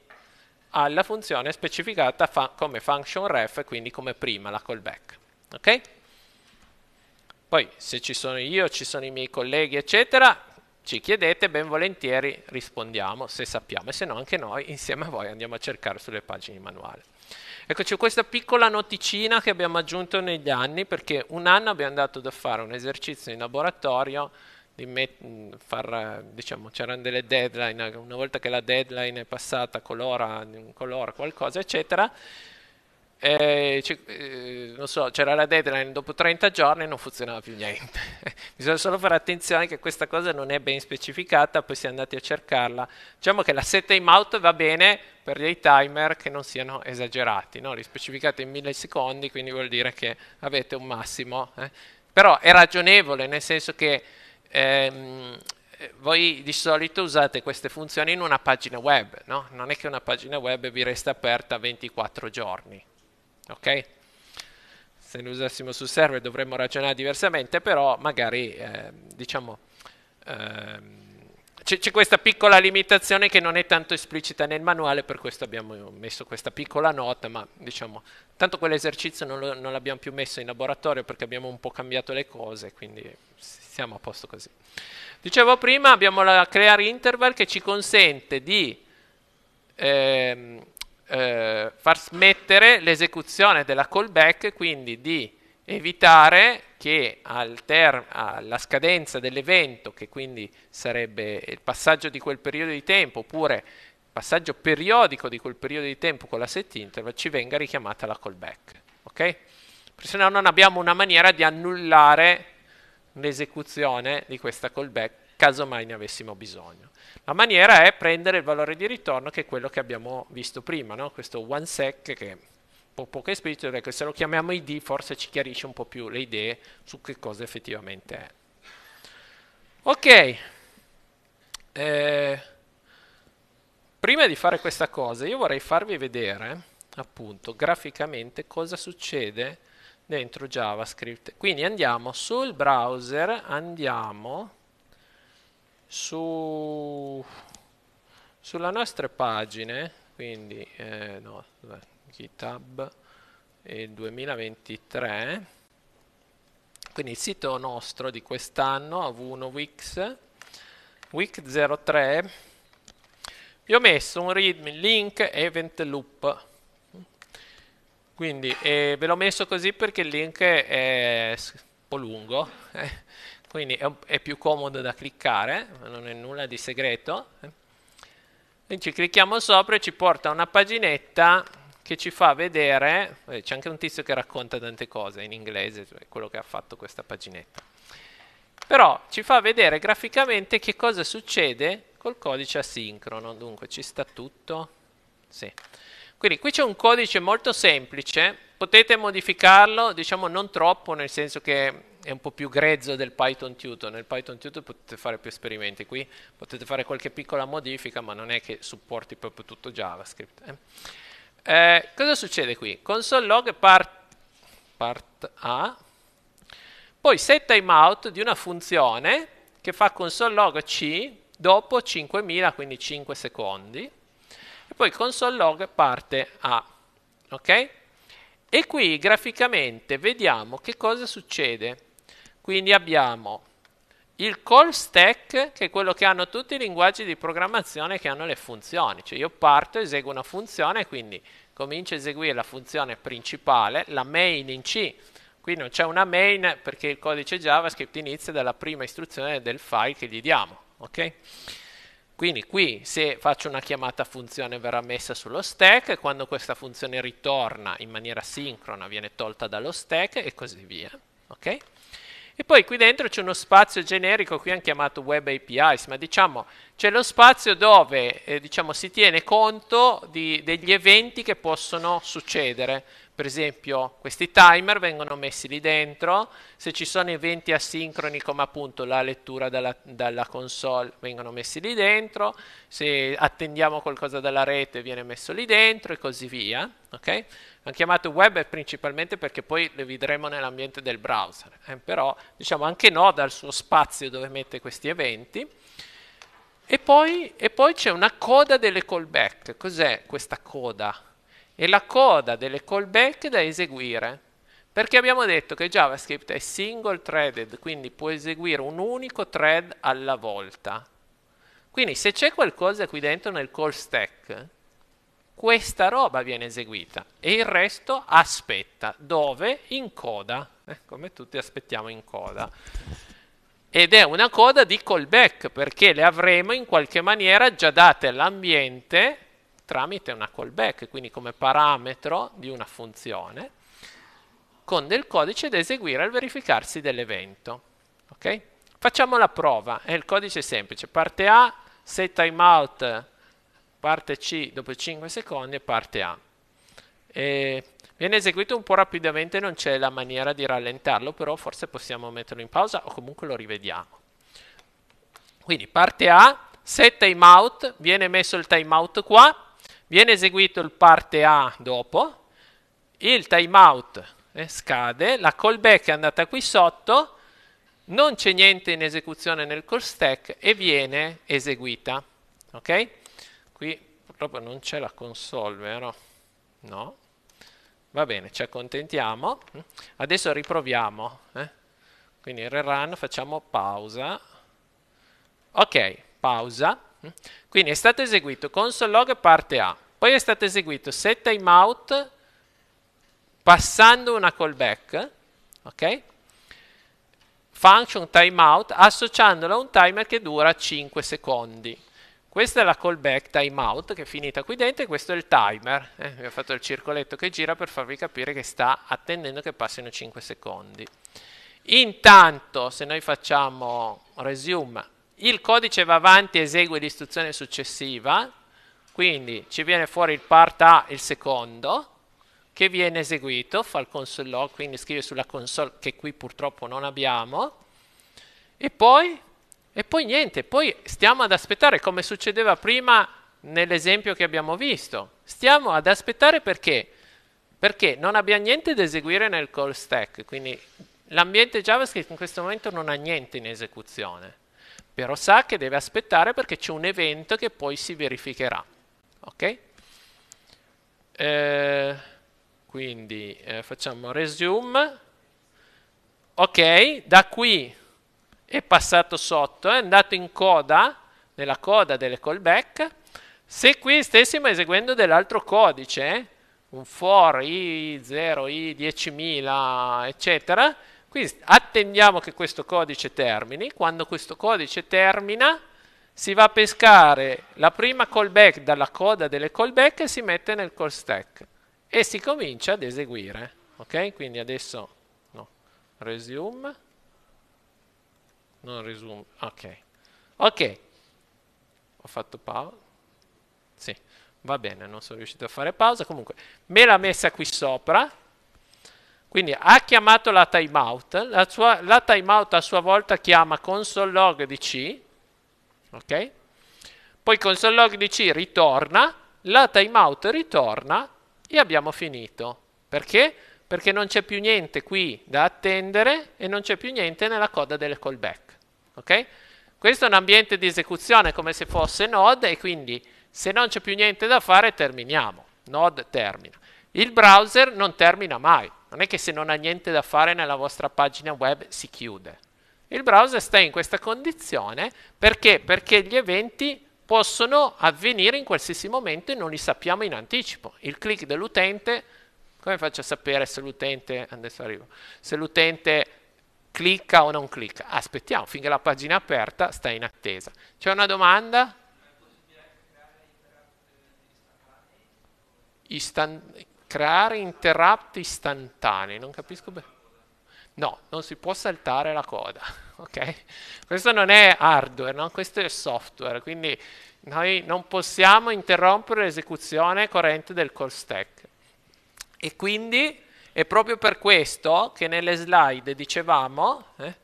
alla funzione specificata fa come function ref, quindi come prima, la callback. Ok? Poi se ci sono io, ci sono i miei colleghi, eccetera, ci chiedete, ben volentieri rispondiamo se sappiamo e se no anche noi insieme a voi andiamo a cercare sulle pagine manuali. Eccoci c'è questa piccola noticina che abbiamo aggiunto negli anni perché un anno abbiamo andato da fare un esercizio in laboratorio Far, diciamo, c'erano delle deadline, una volta che la deadline è passata, colora, colora qualcosa, eccetera, eh, eh, non so, c'era la deadline dopo 30 giorni e non funzionava più niente. Bisogna solo fare attenzione che questa cosa non è ben specificata, poi si è andati a cercarla. Diciamo che la set timeout va bene per dei timer che non siano esagerati, no? li specificate in millisecondi, quindi vuol dire che avete un massimo. Eh? Però è ragionevole, nel senso che ehm, voi di solito usate queste funzioni in una pagina web, no? non è che una pagina web vi resta aperta 24 giorni ok? Se li usassimo su server dovremmo ragionare diversamente, però magari eh, diciamo eh, c'è questa piccola limitazione che non è tanto esplicita nel manuale, per questo abbiamo messo questa piccola nota, ma diciamo, tanto quell'esercizio non, lo, non l'abbiamo più messo in laboratorio perché abbiamo un po' cambiato le cose, quindi siamo a posto così. Dicevo prima, abbiamo la creare interval che ci consente di... Ehm, eh, far smettere l'esecuzione della callback, quindi di evitare che al alla scadenza dell'evento, che quindi sarebbe il passaggio di quel periodo di tempo, oppure passaggio periodico di quel periodo di tempo con la set interval, ci venga richiamata la callback. Ok? Perché se no non abbiamo una maniera di annullare l'esecuzione di questa callback caso mai ne avessimo bisogno. La maniera è prendere il valore di ritorno che è quello che abbiamo visto prima, no? questo one sec che è poco esplicito, perché se lo chiamiamo ID forse ci chiarisce un po' più le idee su che cosa effettivamente è. Ok, eh, prima di fare questa cosa io vorrei farvi vedere appunto graficamente cosa succede dentro JavaScript. Quindi andiamo sul browser, andiamo su, sulla nostra pagina, quindi eh, no, GitHub e 2023, quindi il sito nostro di quest'anno, Avuno Wix, Wix 03, vi ho messo un readme link event loop. Quindi eh, ve l'ho messo così perché il link è un po' lungo. Eh quindi è, è, più comodo da cliccare, non è nulla di segreto. Eh. Quindi ci clicchiamo sopra e ci porta a una paginetta che ci fa vedere, eh, c'è anche un tizio che racconta tante cose in inglese, cioè quello che ha fatto questa paginetta. Però ci fa vedere graficamente che cosa succede col codice asincrono, dunque ci sta tutto. Sì. Quindi qui c'è un codice molto semplice, potete modificarlo, diciamo non troppo, nel senso che è un po' più grezzo del Python Tutor. Nel Python Tutor potete fare più esperimenti, qui potete fare qualche piccola modifica, ma non è che supporti proprio tutto JavaScript. Eh? Eh, cosa succede qui? Console.log part, part A, poi set timeout di una funzione che fa console.log C dopo 5000, quindi 5 secondi, e poi console.log parte A. Ok? E qui graficamente vediamo che cosa succede. Quindi abbiamo il call stack, che è quello che hanno tutti i linguaggi di programmazione che hanno le funzioni. Cioè io parto, eseguo una funzione, quindi comincio a eseguire la funzione principale, la main in C. Qui non c'è una main perché il codice JavaScript inizia dalla prima istruzione del file che gli diamo. Ok? Quindi qui se faccio una chiamata funzione verrà messa sullo stack, e quando questa funzione ritorna in maniera sincrona viene tolta dallo stack e così via. Okay? E poi qui dentro c'è uno spazio generico, qui hanno chiamato Web APIs, ma diciamo c'è lo spazio dove eh, diciamo, si tiene conto di, degli eventi che possono succedere. Per esempio questi timer vengono messi lì dentro, se ci sono eventi asincroni come appunto la lettura dalla, dalla console vengono messi lì dentro, se attendiamo qualcosa dalla rete viene messo lì dentro e così via. Okay? L'hanno chiamato web principalmente perché poi le vedremo nell'ambiente del browser, eh, però diciamo anche no dal suo spazio dove mette questi eventi. E poi, e poi c'è una coda delle callback. Cos'è questa coda? È la coda delle callback da eseguire. Perché abbiamo detto che JavaScript è single threaded, quindi può eseguire un unico thread alla volta. Quindi se c'è qualcosa qui dentro nel call stack, questa roba viene eseguita e il resto aspetta. Dove? In coda, eh, come tutti aspettiamo in coda. Ed è una coda di callback perché le avremo in qualche maniera già date all'ambiente tramite una callback, quindi come parametro di una funzione, con del codice da eseguire al verificarsi dell'evento. Okay? Facciamo la prova, è il codice semplice, parte A, set timeout parte C dopo 5 secondi e parte A. E viene eseguito un po' rapidamente, non c'è la maniera di rallentarlo, però forse possiamo metterlo in pausa o comunque lo rivediamo. Quindi parte A, set timeout, viene messo il timeout qua, viene eseguito il parte A dopo, il timeout eh, scade, la callback è andata qui sotto, non c'è niente in esecuzione nel call stack e viene eseguita. Okay? Qui purtroppo non c'è la console, vero? No? Va bene, ci accontentiamo. Adesso riproviamo. Eh? Quindi rerun, facciamo pausa. Ok, pausa. Quindi è stato eseguito console log parte A, poi è stato eseguito set timeout passando una callback, ok? Function timeout associandola a un timer che dura 5 secondi. Questa è la callback timeout che è finita qui dentro e questo è il timer. Eh, vi ho fatto il circoletto che gira per farvi capire che sta attendendo che passino 5 secondi. Intanto se noi facciamo resume, il codice va avanti e esegue l'istruzione successiva, quindi ci viene fuori il part A, il secondo, che viene eseguito, fa il console log, quindi scrive sulla console che qui purtroppo non abbiamo, e poi e poi niente, poi stiamo ad aspettare, come succedeva prima nell'esempio che abbiamo visto. Stiamo ad aspettare perché? Perché non abbiamo niente da eseguire nel call stack, quindi l'ambiente JavaScript in questo momento non ha niente in esecuzione, però sa che deve aspettare perché c'è un evento che poi si verificherà. Ok? Eh, quindi eh, facciamo resume. Ok, da qui è passato sotto, è andato in coda, nella coda delle callback, se qui stessimo eseguendo dell'altro codice, un for i0, i10000, eccetera, qui attendiamo che questo codice termini, quando questo codice termina si va a pescare la prima callback dalla coda delle callback e si mette nel call stack e si comincia ad eseguire, ok? Quindi adesso, no, resume, non resume, ok. Ok, ho fatto pausa, sì, va bene, non sono riuscito a fare pausa, comunque me l'ha messa qui sopra, quindi ha chiamato la timeout, la, sua, la timeout a sua volta chiama console log di C, ok? Poi console log di C ritorna, la timeout ritorna e abbiamo finito. Perché? Perché non c'è più niente qui da attendere e non c'è più niente nella coda delle callback ok? Questo è un ambiente di esecuzione come se fosse Node e quindi se non c'è più niente da fare terminiamo. Node termina. Il browser non termina mai. Non è che se non ha niente da fare nella vostra pagina web si chiude. Il browser sta in questa condizione perché? Perché gli eventi possono avvenire in qualsiasi momento e non li sappiamo in anticipo. Il click dell'utente, come faccio a sapere se l'utente, se l'utente Clicca o non clicca? Aspettiamo, finché la pagina è aperta, sta in attesa. C'è una domanda? Istan creare interrupt istantanei, non capisco bene. No, non si può saltare la coda, ok? Questo non è hardware, no? questo è software, quindi noi non possiamo interrompere l'esecuzione corrente del call stack. E quindi è proprio per questo che nelle slide dicevamo, eh,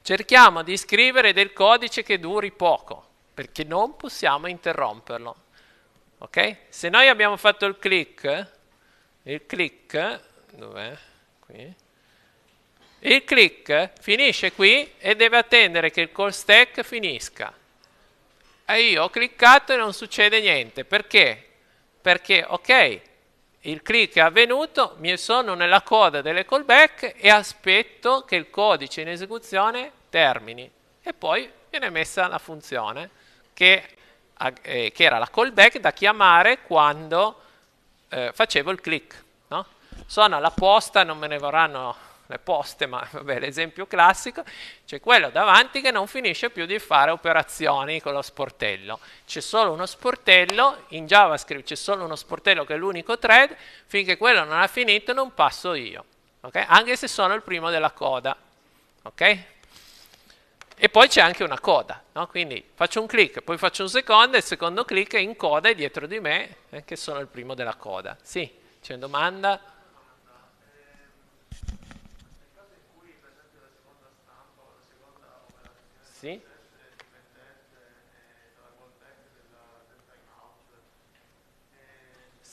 cerchiamo di scrivere del codice che duri poco, perché non possiamo interromperlo. Ok? Se noi abbiamo fatto il click, il click, dov'è? Qui. Il click finisce qui e deve attendere che il call stack finisca. E io ho cliccato e non succede niente. Perché? Perché, ok, il click è avvenuto, mi sono nella coda delle callback e aspetto che il codice in esecuzione termini e poi viene messa la funzione che, eh, che era la callback da chiamare quando eh, facevo il click. No? Sono alla posta, non me ne vorranno le poste, ma vabbè, l'esempio classico, c'è quello davanti che non finisce più di fare operazioni con lo sportello. C'è solo uno sportello, in JavaScript c'è solo uno sportello che è l'unico thread, finché quello non ha finito non passo io, okay? anche se sono il primo della coda. Okay? E poi c'è anche una coda, no? quindi faccio un click, poi faccio un secondo e il secondo click è in coda e dietro di me, eh, che sono il primo della coda. Sì, c'è una domanda?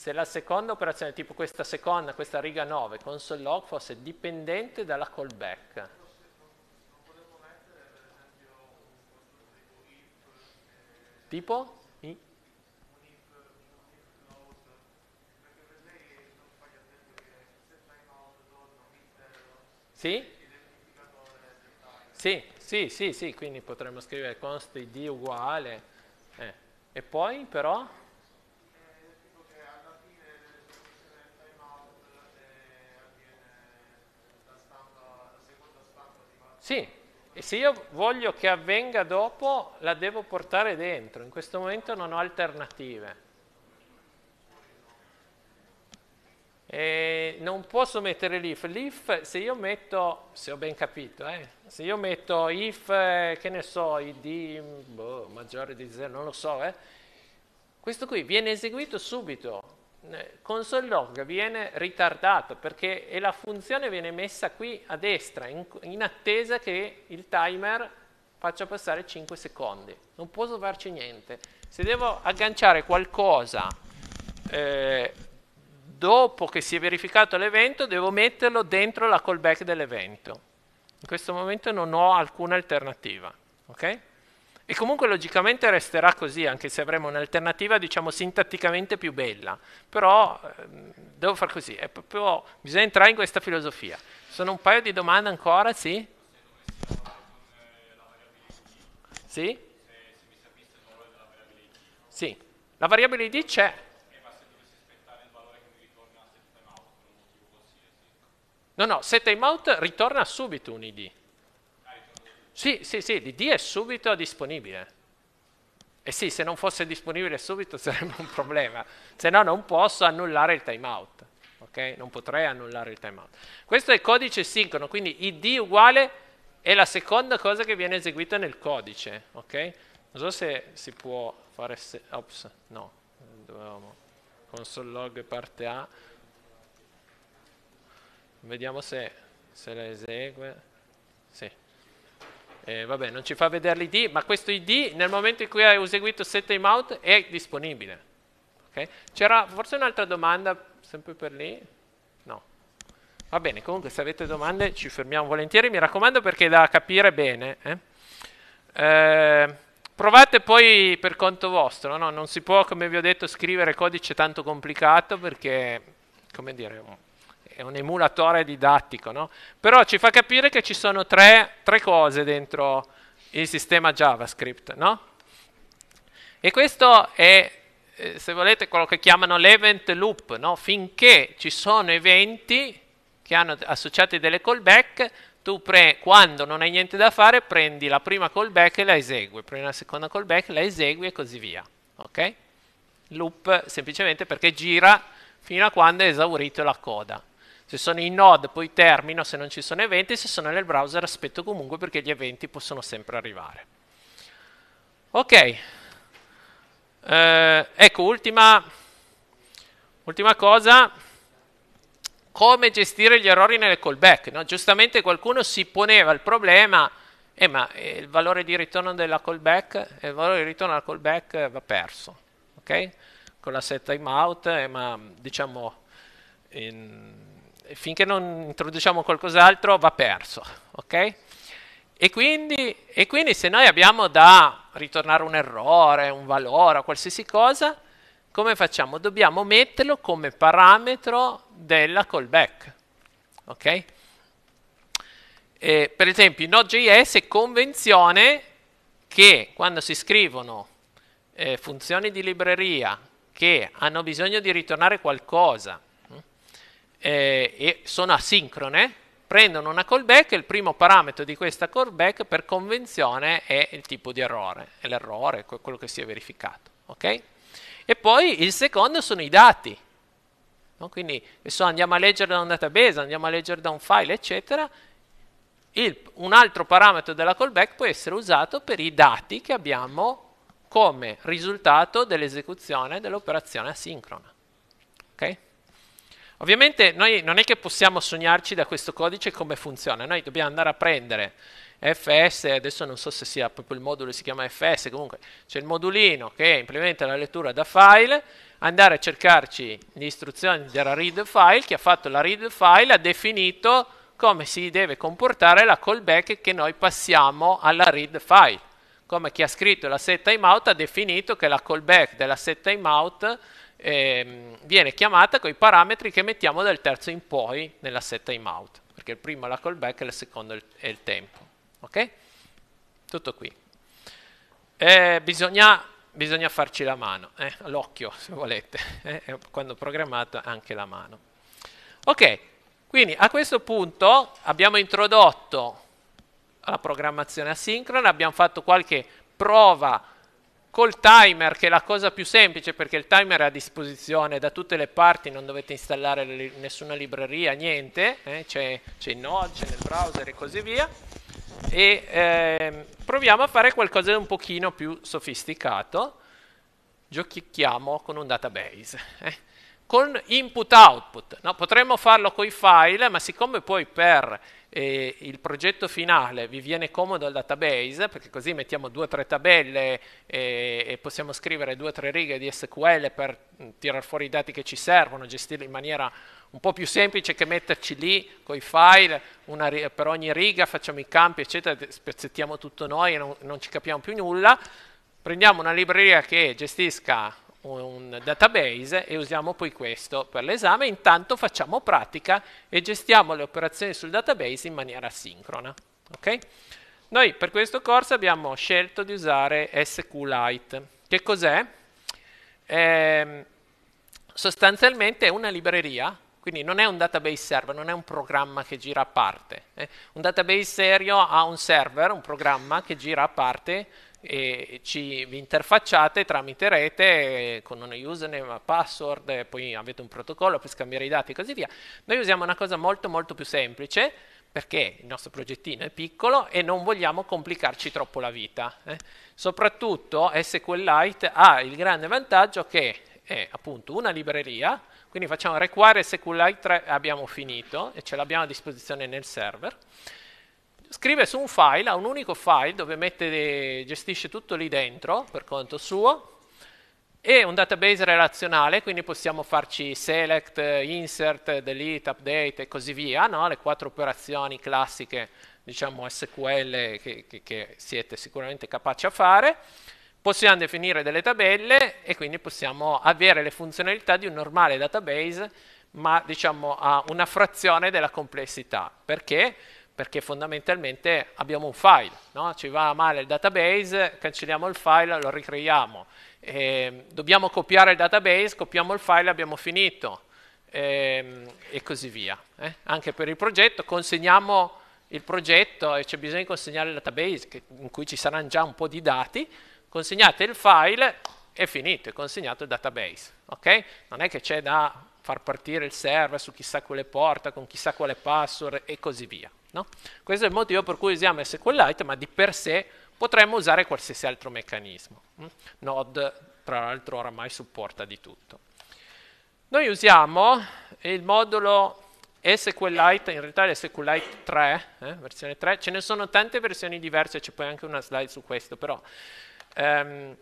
se la seconda operazione, tipo questa seconda, questa riga 9, console log fosse dipendente dalla callback. Tipo? I? Sì? Sì, sì, sì, sì, quindi potremmo scrivere const id uguale. Eh. E poi però? Sì, e se io voglio che avvenga dopo, la devo portare dentro. In questo momento non ho alternative. E non posso mettere l'if. L'if, se io metto, se ho ben capito, eh, se io metto if, che ne so, id boh, maggiore di 0, non lo so, eh, questo qui viene eseguito subito, eh, consolelog viene ritardato perché e la funzione viene messa qui a destra in, in attesa che il timer faccia passare 5 secondi. Non posso farci niente. Se devo agganciare qualcosa eh, dopo che si è verificato l'evento, devo metterlo dentro la callback dell'evento. In questo momento non ho alcuna alternativa. Okay? E comunque logicamente resterà così, anche se avremo un'alternativa diciamo sintatticamente più bella. Però ehm, devo far così, proprio, bisogna entrare in questa filosofia. Sono un paio di domande ancora, sì? Sì? Sì, la variabile id c'è. No, no, setTimeout ritorna subito un id. Sì, sì, sì, l'ID è subito disponibile. E sì, se non fosse disponibile subito sarebbe un problema, se no non posso annullare il timeout, ok? Non potrei annullare il timeout. Questo è il codice sincrono, quindi ID uguale è la seconda cosa che viene eseguita nel codice, ok? Non so se si può fare, se, ops, no, dovevamo, console log parte A, vediamo se, se la esegue, sì eh, vabbè, non ci fa vedere l'ID, ma questo ID nel momento in cui hai eseguito set timeout è disponibile. Okay? C'era forse un'altra domanda, sempre per lì? No. Va bene, comunque se avete domande ci fermiamo volentieri, mi raccomando perché è da capire bene. Eh? Eh, provate poi per conto vostro, no? non si può, come vi ho detto, scrivere codice tanto complicato perché, come dire è un emulatore didattico, no? però ci fa capire che ci sono tre, tre cose dentro il sistema JavaScript. No? E questo è, eh, se volete, quello che chiamano l'event loop, no? finché ci sono eventi che hanno associati delle callback, tu pre, quando non hai niente da fare prendi la prima callback e la esegui, prendi la seconda callback, la esegui e così via. Okay? Loop semplicemente perché gira fino a quando è esaurito la coda. Se sono in node poi termino se non ci sono eventi, se sono nel browser aspetto comunque perché gli eventi possono sempre arrivare. Ok, eh, ecco ultima, ultima cosa, come gestire gli errori nelle callback. No? Giustamente qualcuno si poneva il problema, eh, ma eh, il valore di ritorno della callback, eh, il valore di ritorno della callback va perso, ok? Con la set timeout, eh, ma diciamo... In, finché non introduciamo qualcos'altro va perso, ok? E quindi, e quindi, se noi abbiamo da ritornare un errore, un valore, qualsiasi cosa, come facciamo? Dobbiamo metterlo come parametro della callback, ok? E per esempio in Node.js è convenzione che quando si scrivono eh, funzioni di libreria che hanno bisogno di ritornare qualcosa eh, e sono asincrone, prendono una callback e il primo parametro di questa callback per convenzione è il tipo di errore, è l'errore, quello che si è verificato. Okay? E poi il secondo sono i dati. No? Quindi so, andiamo a leggere da un database, andiamo a leggere da un file, eccetera. Il, un altro parametro della callback può essere usato per i dati che abbiamo come risultato dell'esecuzione dell'operazione asincrona. Okay? Ovviamente noi non è che possiamo sognarci da questo codice come funziona, noi dobbiamo andare a prendere FS, adesso non so se sia proprio il modulo si chiama FS, comunque c'è il modulino che implementa la lettura da file, andare a cercarci le istruzioni della read file, che ha fatto la read file, ha definito come si deve comportare la callback che noi passiamo alla read file. Come chi ha scritto la set timeout ha definito che la callback della set timeout eh, viene chiamata con i parametri che mettiamo dal terzo in poi nella set timeout, perché il primo è la callback e il secondo è il tempo. Ok? Tutto qui. Eh, bisogna, bisogna, farci la mano, eh, l'occhio se volete, eh, quando programmate anche la mano. Ok, quindi a questo punto abbiamo introdotto la programmazione asincrona, abbiamo fatto qualche prova col timer, che è la cosa più semplice perché il timer è a disposizione da tutte le parti, non dovete installare li- nessuna libreria, niente, eh? c'è, c'è in Node, c'è nel browser e così via. E eh, proviamo a fare qualcosa di un pochino più sofisticato. Giochichiamo con un database. Eh? Con input-output. No? Potremmo farlo con i file, ma siccome poi per e il progetto finale vi viene comodo al database, perché così mettiamo due o tre tabelle e, e possiamo scrivere due o tre righe di SQL per mm, tirar fuori i dati che ci servono, gestirli in maniera un po' più semplice che metterci lì con i file, una, per ogni riga facciamo i campi, eccetera, spezzettiamo tutto noi e non, non ci capiamo più nulla. Prendiamo una libreria che gestisca un database e usiamo poi questo per l'esame, intanto facciamo pratica e gestiamo le operazioni sul database in maniera sincrona. Okay? Noi per questo corso abbiamo scelto di usare SQLite. Che cos'è? Eh, sostanzialmente è una libreria, quindi non è un database server, non è un programma che gira a parte. Eh. Un database serio ha un server, un programma che gira a parte e ci, vi interfacciate tramite rete con una username, password, poi avete un protocollo per scambiare i dati e così via. Noi usiamo una cosa molto molto più semplice perché il nostro progettino è piccolo e non vogliamo complicarci troppo la vita. Eh? Soprattutto SQLite ha il grande vantaggio che è appunto una libreria, quindi facciamo require SQLite 3, abbiamo finito e ce l'abbiamo a disposizione nel server scrive su un file, ha un unico file dove mette, gestisce tutto lì dentro per conto suo e un database relazionale, quindi possiamo farci select, insert, delete, update e così via, no? le quattro operazioni classiche, diciamo SQL, che, che, che siete sicuramente capaci a fare. Possiamo definire delle tabelle e quindi possiamo avere le funzionalità di un normale database, ma diciamo a una frazione della complessità. Perché? perché fondamentalmente abbiamo un file, no? ci va male il database, cancelliamo il file, lo ricreiamo, e ehm, dobbiamo copiare il database, copiamo il file, abbiamo finito e, ehm, e così via. Eh? Anche per il progetto consegniamo il progetto e c'è bisogno di consegnare il database che, in cui ci saranno già un po' di dati, consegnate il file, è finito, è consegnato il database. Okay? Non è che c'è da far partire il server su chissà quale porta, con chissà quale password e così via. No? Questo è il motivo per cui usiamo SQLite, ma di per sé potremmo usare qualsiasi altro meccanismo. Mm? Node, tra l'altro, oramai supporta di tutto. Noi usiamo il modulo SQLite, in realtà è SQLite 3, eh, versione 3, ce ne sono tante versioni diverse, c'è poi anche una slide su questo, però... Um,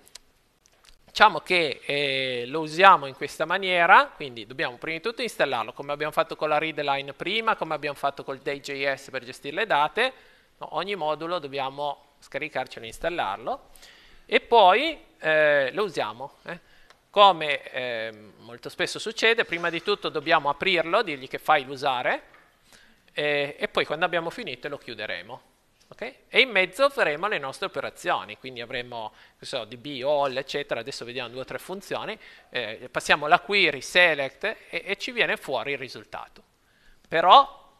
Diciamo che eh, lo usiamo in questa maniera, quindi dobbiamo prima di tutto installarlo, come abbiamo fatto con la readline prima, come abbiamo fatto col day.js per gestire le date, no, ogni modulo dobbiamo scaricarcelo e installarlo, e poi eh, lo usiamo. Eh. Come ehm, molto spesso succede, prima di tutto dobbiamo aprirlo, dirgli che file usare, eh, e poi quando abbiamo finito lo chiuderemo. Okay? E in mezzo avremo le nostre operazioni, quindi avremo so, DB, all, eccetera, adesso vediamo due o tre funzioni, eh, passiamo la query, select e, e, ci viene fuori il risultato. Però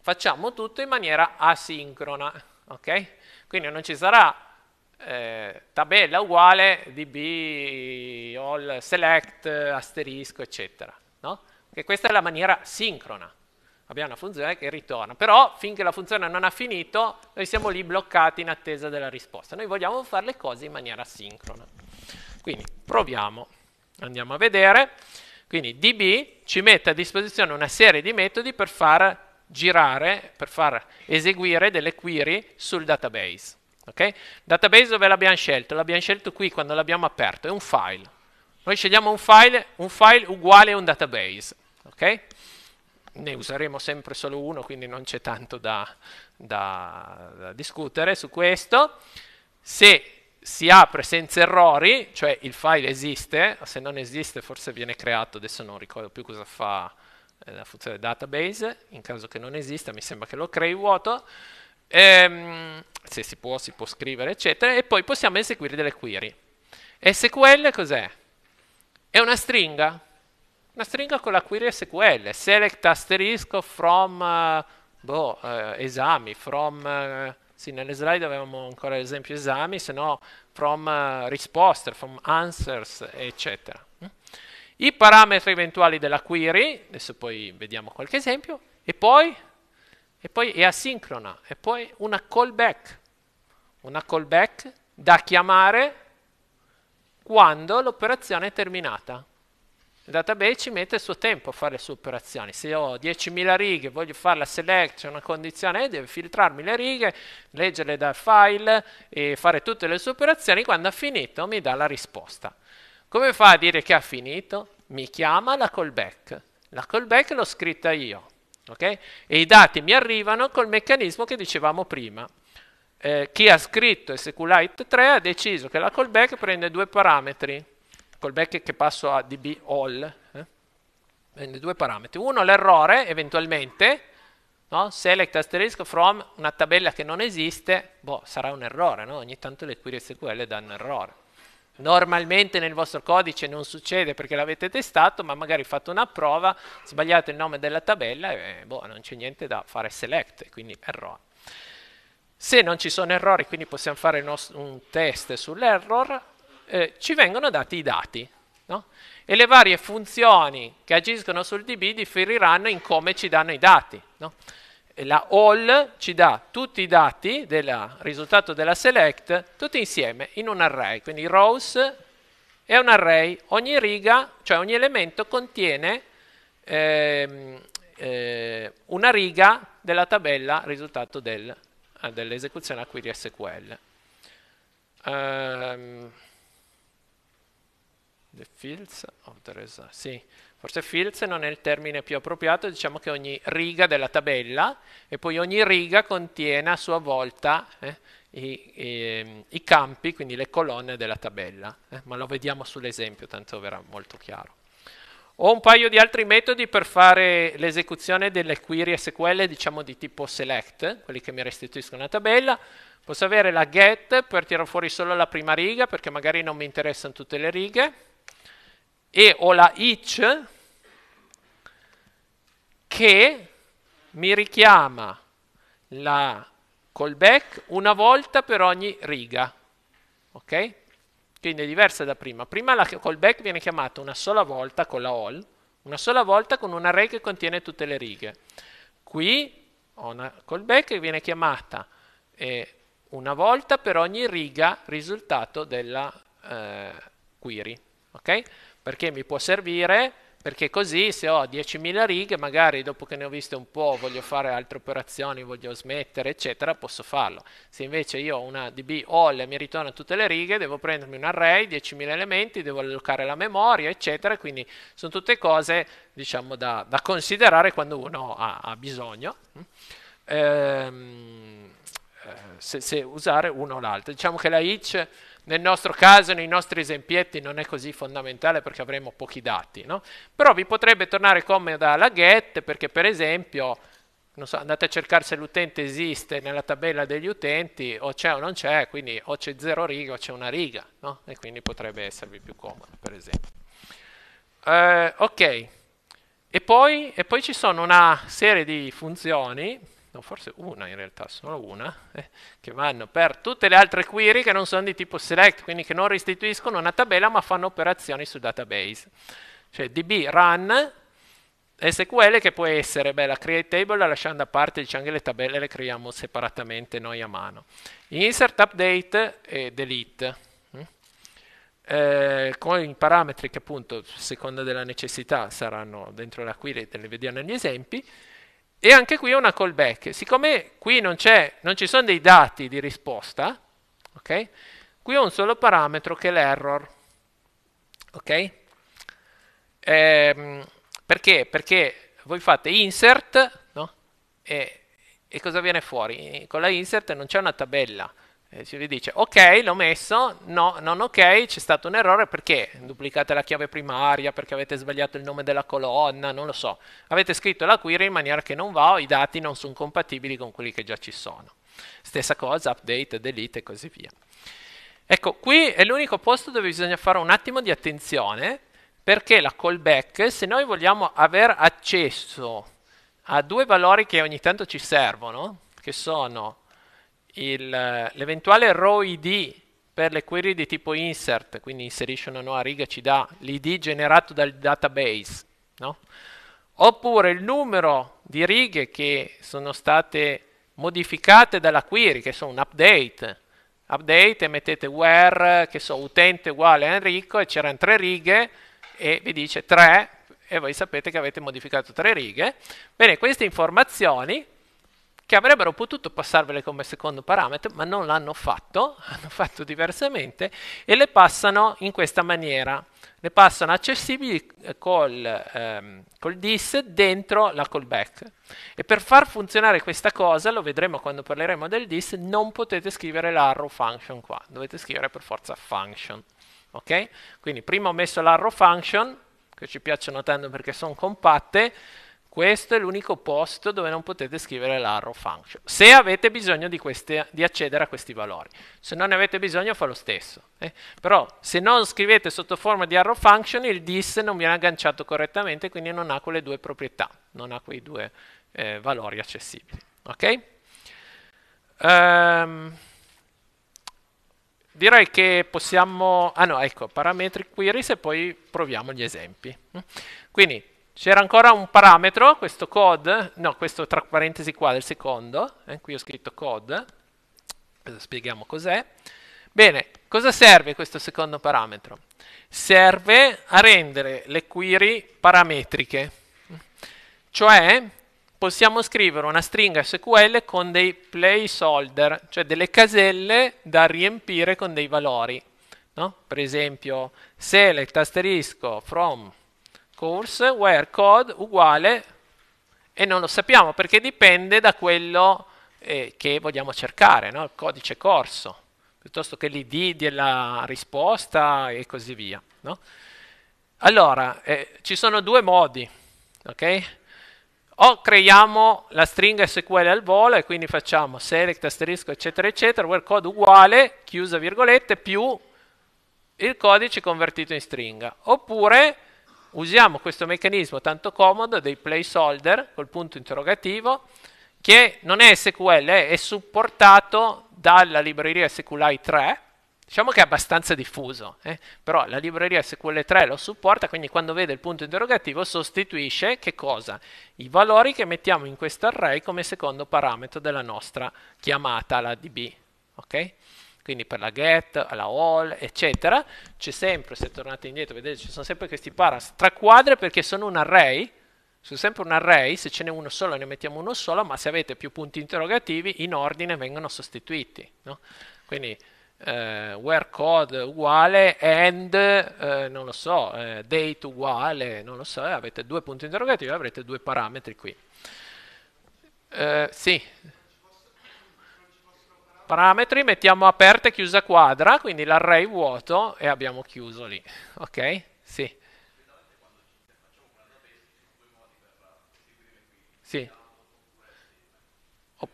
facciamo tutto in maniera asincrona, okay? Quindi non ci sarà eh, tabella uguale DB, all, select, asterisco, eccetera, no? Che questa è la maniera sincrona abbiamo una funzione che ritorna, però finché la funzione non ha finito noi siamo lì bloccati in attesa della risposta, noi vogliamo fare le cose in maniera sincrona. Quindi proviamo, andiamo a vedere, quindi DB ci mette a disposizione una serie di metodi per far girare, per far eseguire delle query sul database. Okay? Database dove l'abbiamo scelto? L'abbiamo scelto qui quando l'abbiamo aperto, è un file. Noi scegliamo un file, un file uguale a un database. Okay? ne useremo sempre solo uno, quindi non c'è tanto da, da, da discutere su questo. Se si apre senza errori, cioè il file esiste, se non esiste forse viene creato, adesso non ricordo più cosa fa eh, la funzione database, in caso che non esista mi sembra che lo crei vuoto, ehm, se si può si può scrivere eccetera, e poi possiamo eseguire delle query. SQL cos'è? È una stringa, una stringa con la query SQL, select asterisco from uh, boh, uh, esami, from, uh, sì, nelle slide avevamo ancora l'esempio esami, se no from risposte, from answers, eccetera. Mm? I parametri eventuali della query, adesso poi vediamo qualche esempio, e poi, e poi è asincrona, e poi una callback, una callback da chiamare quando l'operazione è terminata. Il database ci mette il suo tempo a fare le sue operazioni. Se ho 10.000 righe, voglio fare la selection, una condizione, eh, deve filtrarmi le righe, leggerle dal file e fare tutte le sue operazioni. Quando ha finito mi dà la risposta. Come fa a dire che ha finito? Mi chiama la callback. La callback l'ho scritta io. Okay? E i dati mi arrivano col meccanismo che dicevamo prima. Eh, chi ha scritto SQLite 3 ha deciso che la callback prende due parametri, col back che passo a db all, eh? prende due parametri. Uno l'errore, eventualmente, no? select asterisk from una tabella che non esiste, boh, sarà un errore, no? ogni tanto le query SQL danno errore. Normalmente nel vostro codice non succede perché l'avete testato, ma magari fate una prova, sbagliate il nome della tabella e boh, non c'è niente da fare select, quindi errore. Se non ci sono errori, quindi possiamo fare un test sull'error, eh, ci vengono dati i dati no? e le varie funzioni che agiscono sul DB differiranno in come ci danno i dati. No? La all ci dà tutti i dati del risultato della select tutti insieme in un array, quindi rows è un array, ogni riga, cioè ogni elemento contiene ehm, eh, una riga della tabella risultato del, eh, dell'esecuzione a query SQL. Um, ehm, The fields of oh, the result. Sì, forse fields non è il termine più appropriato, diciamo che ogni riga della tabella e poi ogni riga contiene a sua volta eh, i, i, ehm, i, campi, quindi le colonne della tabella, eh, ma lo vediamo sull'esempio, tanto verrà molto chiaro. Ho un paio di altri metodi per fare l'esecuzione delle query SQL, diciamo di tipo select, quelli che mi restituiscono la tabella. Posso avere la get per tirare fuori solo la prima riga, perché magari non mi interessano tutte le righe e ho la itch che mi richiama la callback una volta per ogni riga. Ok? Quindi è diversa da prima. Prima la callback viene chiamata una sola volta con la all, una sola volta con un array che contiene tutte le righe. Qui ho una callback che viene chiamata eh, una volta per ogni riga risultato della eh, query. Okay? perché mi può servire, perché così se ho 10.000 righe, magari dopo che ne ho viste un po' voglio fare altre operazioni, voglio smettere, eccetera, posso farlo. Se invece io ho una DB all e mi ritorna tutte le righe, devo prendermi un array, 10.000 elementi, devo allocare la memoria, eccetera, quindi sono tutte cose, diciamo, da, da considerare quando uno ha, ha bisogno. Mm. Ehm, eh, se, se, usare uno o l'altro. Diciamo che la each nel nostro caso, nei nostri esempietti, non è così fondamentale perché avremo pochi dati, no? Però vi potrebbe tornare comoda la get perché, per esempio, so, andate a cercare se l'utente esiste nella tabella degli utenti, o c'è o non c'è, quindi o c'è zero riga o c'è una riga, no? E quindi potrebbe esservi più comodo, per esempio. Eh, ok, e poi, e poi ci sono una serie di funzioni no forse una in realtà, solo una, eh, che vanno per tutte le altre query che non sono di tipo select, quindi che non restituiscono una tabella ma fanno operazioni su database. Cioè db run SQL che può essere beh, la create table, la lasciando a parte diciamo che le tabelle le creiamo separatamente noi a mano. Insert, update e delete. Mm. Eh, con i parametri che appunto, a seconda della necessità, saranno dentro la query, le vediamo negli esempi. E anche qui una callback. Siccome qui non, non ci sono dei dati di risposta, okay, qui ho un solo parametro che è l'error. Ok? Ehm, perché? Perché voi fate insert no? e, e cosa viene fuori? Con la insert non c'è una tabella, eh, si dice ok l'ho messo, no, non ok, c'è stato un errore perché duplicate la chiave primaria, perché avete sbagliato il nome della colonna, non lo so. Avete scritto la query in maniera che non va o i dati non sono compatibili con quelli che già ci sono. Stessa cosa, update, delete e così via. Ecco, qui è l'unico posto dove bisogna fare un attimo di attenzione perché la callback, se noi vogliamo aver accesso a due valori che ogni tanto ci servono, che sono il, l'eventuale row id per le query di tipo insert, quindi inserisce una nuova riga, ci dà l'id generato dal database, no? oppure il numero di righe che sono state modificate dalla query, che sono un update, update e mettete where, che so, utente uguale a Enrico e c'erano tre righe e vi dice tre, e voi sapete che avete modificato tre righe. Bene, queste informazioni che avrebbero potuto passarvele come secondo parametro, ma non l'hanno fatto, hanno fatto diversamente, e le passano in questa maniera. Le passano accessibili eh, col, ehm, col dis dentro la callback. E per far funzionare questa cosa, lo vedremo quando parleremo del dis, non potete scrivere l'arrow function qua, dovete scrivere per forza function. Ok? Quindi prima ho messo l'arrow function, che ci piacciono tanto perché sono compatte, questo è l'unico posto dove non potete scrivere l'arrow function, se avete bisogno di, queste, di, accedere a questi valori. Se non ne avete bisogno fa lo stesso. Eh? Però se non scrivete sotto forma di arrow function il dis non viene agganciato correttamente, quindi non ha quelle due proprietà, non ha quei due eh, valori accessibili. Ok? Um, direi che possiamo... Ah no, ecco, parametri queries e poi proviamo gli esempi. Mm. Quindi c'era ancora un parametro, questo code, no, questo tra parentesi qua del secondo, eh, qui ho scritto code, spieghiamo cos'è. Bene, cosa serve questo secondo parametro? Serve a rendere le query parametriche, cioè possiamo scrivere una stringa SQL con dei placeholder, cioè delle caselle da riempire con dei valori. No? Per esempio, select asterisco from course where code uguale e non lo sappiamo perché dipende da quello eh, che vogliamo cercare, no? il codice corso, piuttosto che l'id della risposta e così via. No? Allora, eh, ci sono due modi, ok? O creiamo la stringa SQL al volo e quindi facciamo select asterisco eccetera eccetera, where code uguale, chiusa virgolette, più il codice convertito in stringa. Oppure usiamo questo meccanismo tanto comodo dei placeholder col punto interrogativo che non è SQL, è supportato dalla libreria SQLite 3, diciamo che è abbastanza diffuso, eh? però la libreria SQL 3 lo supporta, quindi quando vede il punto interrogativo sostituisce che cosa? I valori che mettiamo in questo array come secondo parametro della nostra chiamata alla DB. Okay? quindi per la get, la all, eccetera, c'è sempre, se tornate indietro, vedete, ci sono sempre questi paras tra quadre perché sono un array, sono sempre un array, se ce n'è uno solo ne mettiamo uno solo, ma se avete più punti interrogativi in ordine vengono sostituiti, no? Quindi eh, where code uguale and, eh, non lo so, eh, date uguale, non lo so, avete due punti interrogativi, avrete due parametri qui. Eh, sì. sì parametri, mettiamo aperta e chiusa quadra, quindi l'array vuoto e abbiamo chiuso lì. Ok? Sì. Sì.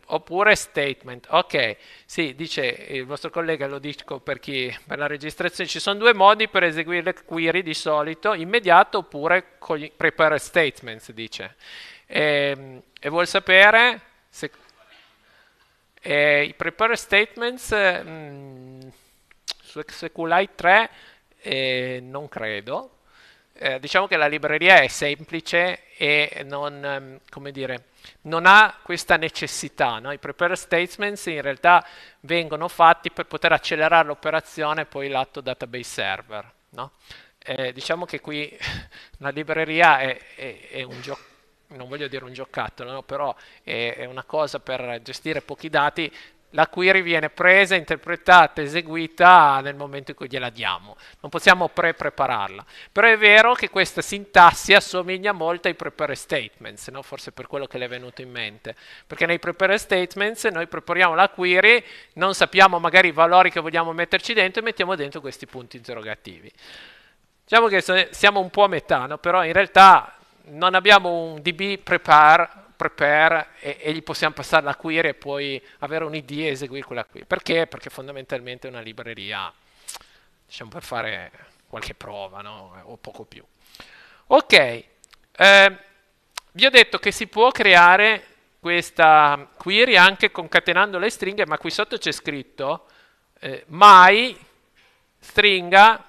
Oppure statement, ok, sì, dice il vostro collega, lo dico per, chi, per la registrazione, ci sono due modi per eseguire le query di solito, immediato oppure con gli prepare statements, dice. E, ehm, e vuol sapere se, eh, I prepare statements mh, su SQLite 3 eh, non credo. Eh, diciamo che la libreria è semplice e non, mm, dire, non ha questa necessità. No? I prepare statements in realtà vengono fatti per poter accelerare l'operazione e poi l'atto database server. No? Eh, diciamo che qui la libreria è, è, è un gioco non voglio dire un giocattolo, no? però è, è una cosa per gestire pochi dati, la query viene presa, interpretata, eseguita nel momento in cui gliela diamo. Non possiamo pre-prepararla. Però è vero che questa sintassi assomiglia molto ai prepare statements, no? forse per quello che le è venuto in mente. Perché nei prepare statements noi prepariamo la query, non sappiamo magari i valori che vogliamo metterci dentro e mettiamo dentro questi punti interrogativi. Diciamo che siamo un po' a metà, no? però in realtà non abbiamo un DB prepare, prepare e, e, gli possiamo passare la query e poi avere un ID e eseguire quella query. Perché? Perché fondamentalmente è una libreria, diciamo, per fare qualche prova, no? o poco più. Ok, eh, vi ho detto che si può creare questa query anche concatenando le stringhe, ma qui sotto c'è scritto eh, mai stringa,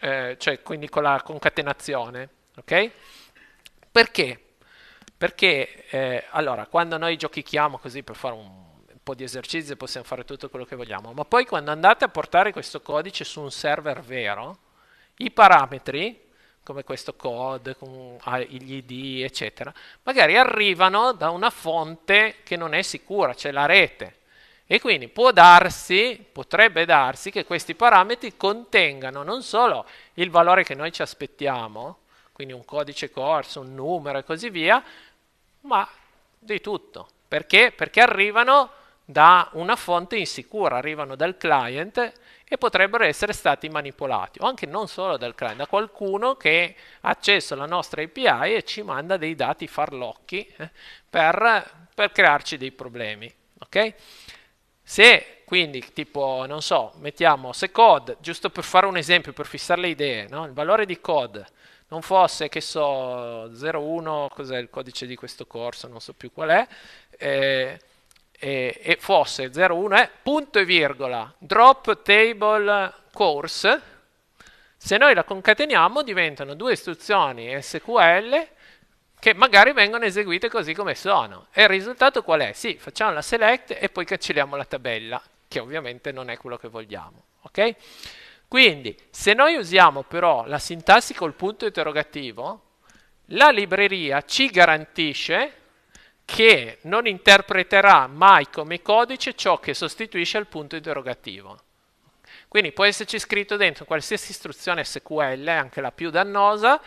eh, cioè quindi con la concatenazione, ok? Perché? Perché eh, allora, quando noi giochichiamo così per fare un po' di esercizi possiamo fare tutto quello che vogliamo, ma poi quando andate a portare questo codice su un server vero, i parametri, come questo code, ah, gli id, eccetera, magari arrivano da una fonte che non è sicura, cioè la rete. E quindi può darsi, potrebbe darsi che questi parametri contengano non solo il valore che noi ci aspettiamo, quindi un codice corso, un numero e così via, ma di tutto. Perché? Perché arrivano da una fonte insicura, arrivano dal client e potrebbero essere stati manipolati, o anche non solo dal client, da qualcuno che ha accesso alla nostra API e ci manda dei dati farlocchi eh, per, per, crearci dei problemi. Okay? Se quindi, tipo, non so, mettiamo se code, giusto per fare un esempio, per fissare le idee, no? il valore di code non fosse, che so, 01, cos'è il codice di questo corso, non so più qual è, eh, eh, e fosse 01 è punto e virgola drop table course, se noi la concateniamo diventano due istruzioni SQL che magari vengono eseguite così come sono. E il risultato qual è? Sì, facciamo la select e poi cancelliamo la tabella, che ovviamente non è quello che vogliamo. ok? Quindi, se noi usiamo però la sintassi col punto interrogativo, la libreria ci garantisce che non interpreterà mai come codice ciò che sostituisce il punto interrogativo. Quindi può esserci scritto dentro qualsiasi istruzione SQL, anche la più dannosa,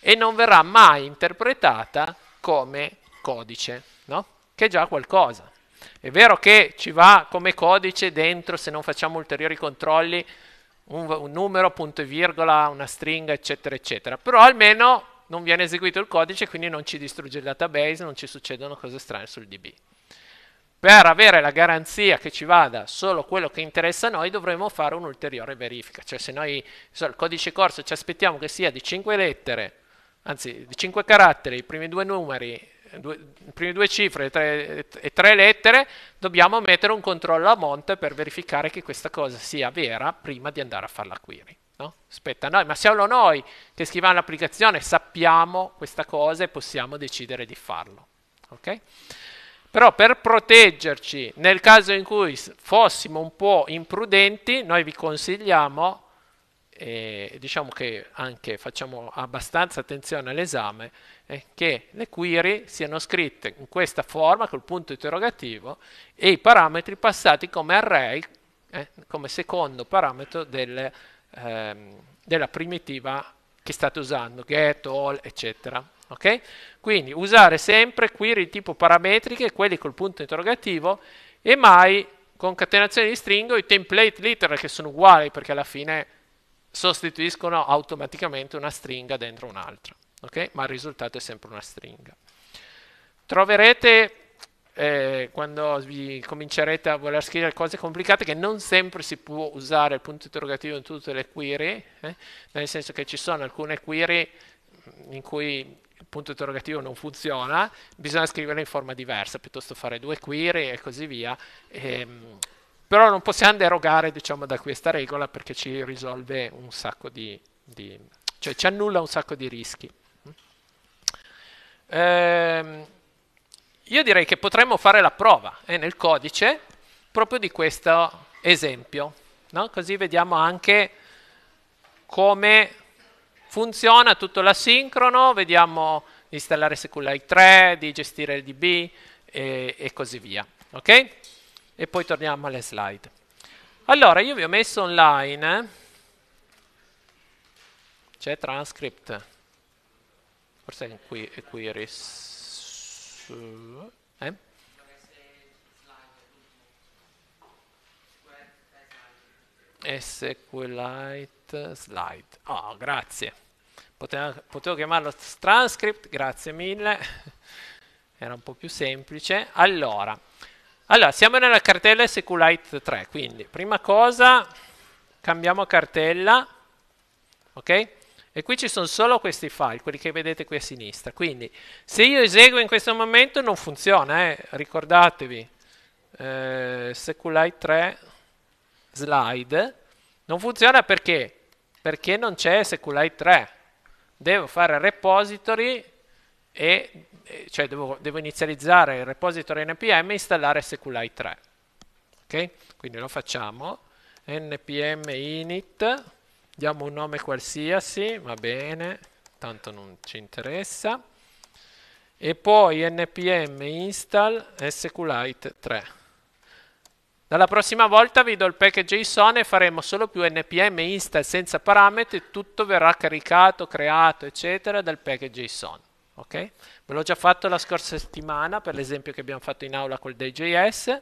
e non verrà mai interpretata come codice, no? che è già qualcosa. È vero che ci va come codice dentro, se non facciamo ulteriori controlli, un, un numero, punto e virgola, una stringa, eccetera, eccetera. Però almeno non viene eseguito il codice, quindi non ci distrugge il database, non ci succedono cose strane sul DB. Per avere la garanzia che ci vada solo quello che interessa a noi, dovremo fare un'ulteriore verifica. Cioè se noi so, il codice corso ci aspettiamo che sia di 5 lettere, anzi di 5 caratteri, i primi due numeri due, prime due cifre tre, e tre lettere, dobbiamo mettere un controllo a monte per verificare che questa cosa sia vera prima di andare a fare la query. No? Spetta a noi, ma solo noi che scriviamo l'applicazione sappiamo questa cosa e possiamo decidere di farlo. Ok? Però per proteggerci, nel caso in cui fossimo un po' imprudenti, noi vi consigliamo, e diciamo che anche facciamo abbastanza attenzione all'esame, eh, che le query siano scritte in questa forma col punto interrogativo e i parametri passati come array, eh, come secondo parametro del, ehm, della primitiva che state usando, get, all, eccetera. Okay? Quindi usare sempre query tipo parametriche, quelli col punto interrogativo e mai concatenazione di stringo, i template literal che sono uguali perché alla fine sostituiscono automaticamente una stringa dentro un'altra okay? ma il risultato è sempre una stringa. Troverete eh, quando vi comincerete a voler scrivere cose complicate che non sempre si può usare il punto interrogativo in tutte le query, eh? nel senso che ci sono alcune query in cui il punto interrogativo non funziona, bisogna scriverle in forma diversa, piuttosto fare due query e così via. Ehm, però non possiamo derogare diciamo, da questa regola perché ci risolve un sacco di, di cioè ci annulla un sacco di rischi. Ehm, io direi che potremmo fare la prova eh, nel codice proprio di questo esempio, no? così vediamo anche come funziona tutto l'asincrono, vediamo di installare SQLite 3, di gestire il DB e, e così via. Okay? E poi torniamo alle slide. Allora, io vi ho messo online, eh? c'è transcript Forse è qui, è queries. Eh? SQLite slide. Oh, grazie. Potevo, potevo chiamarlo transcript, grazie mille. Era un po' più semplice. Allora, allora siamo nella cartella SQLite 3, quindi prima cosa cambiamo cartella, ok? E qui ci sono solo questi file, quelli che vedete qui a sinistra. Quindi se io eseguo in questo momento non funziona, eh? ricordatevi, eh, SQLite 3 slide non funziona perché? Perché non c'è SQLite 3. Devo fare repository e eh, cioè devo, devo, inizializzare il repository npm e installare SQLite 3. Ok? Quindi lo facciamo npm init diamo un nome qualsiasi, va bene, tanto non ci interessa, e poi npm install sqlite 3. Dalla prossima volta vi do il package JSON e faremo solo più npm install senza parametri, tutto verrà caricato, creato, eccetera, dal package JSON. Ok? Ve l'ho già fatto la scorsa settimana per l'esempio che abbiamo fatto in aula col DayJS.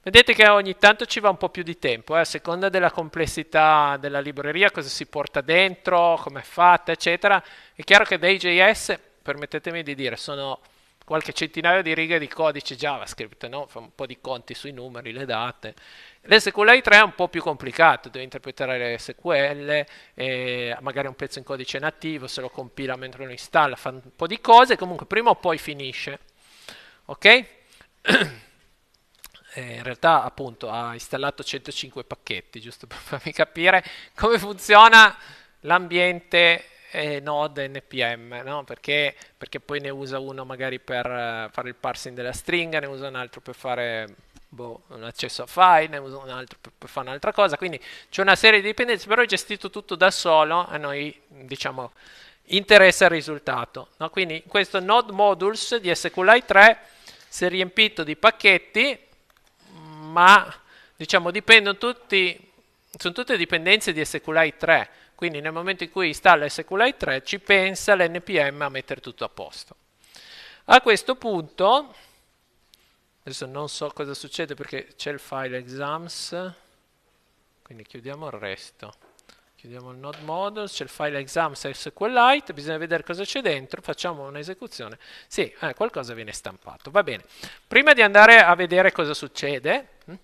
Vedete che ogni tanto ci va un po' più di tempo, eh? a seconda della complessità della libreria, cosa si porta dentro, come è fatta, eccetera. È chiaro che dei JS, permettetemi di dire, sono qualche centinaio di righe di codice JavaScript, no? fa un po' di conti sui numeri, le date. L'SQLi 3 è un po' più complicato, devi interpretare le SQL, eh, magari un pezzo in codice nativo, se lo compila mentre lo installa, fa un po' di cose, comunque prima o poi finisce. Ok? eh, in realtà appunto ha installato 105 pacchetti, giusto per farmi capire come funziona l'ambiente eh, Node NPM, no? perché, perché, poi ne usa uno magari per uh, fare il parsing della stringa, ne usa un altro per fare boh, un accesso a file, ne usa un altro per, per fare un'altra cosa, quindi c'è una serie di dipendenze, però è gestito tutto da solo, a noi diciamo interessa il risultato. No? Quindi questo Node Modules di SQLite 3 si è riempito di pacchetti ma diciamo dipendono tutti, sono tutte dipendenze di SQLite 3, quindi nel momento in cui installa SQLite 3 ci pensa l'NPM a mettere tutto a posto. A questo punto, adesso non so cosa succede perché c'è il file exams, quindi chiudiamo il resto chiudiamo il node models, c'è il file SQLite, bisogna vedere cosa c'è dentro, facciamo un'esecuzione, sì, eh, qualcosa viene stampato, va bene. Prima di andare a vedere cosa succede, mh, hm,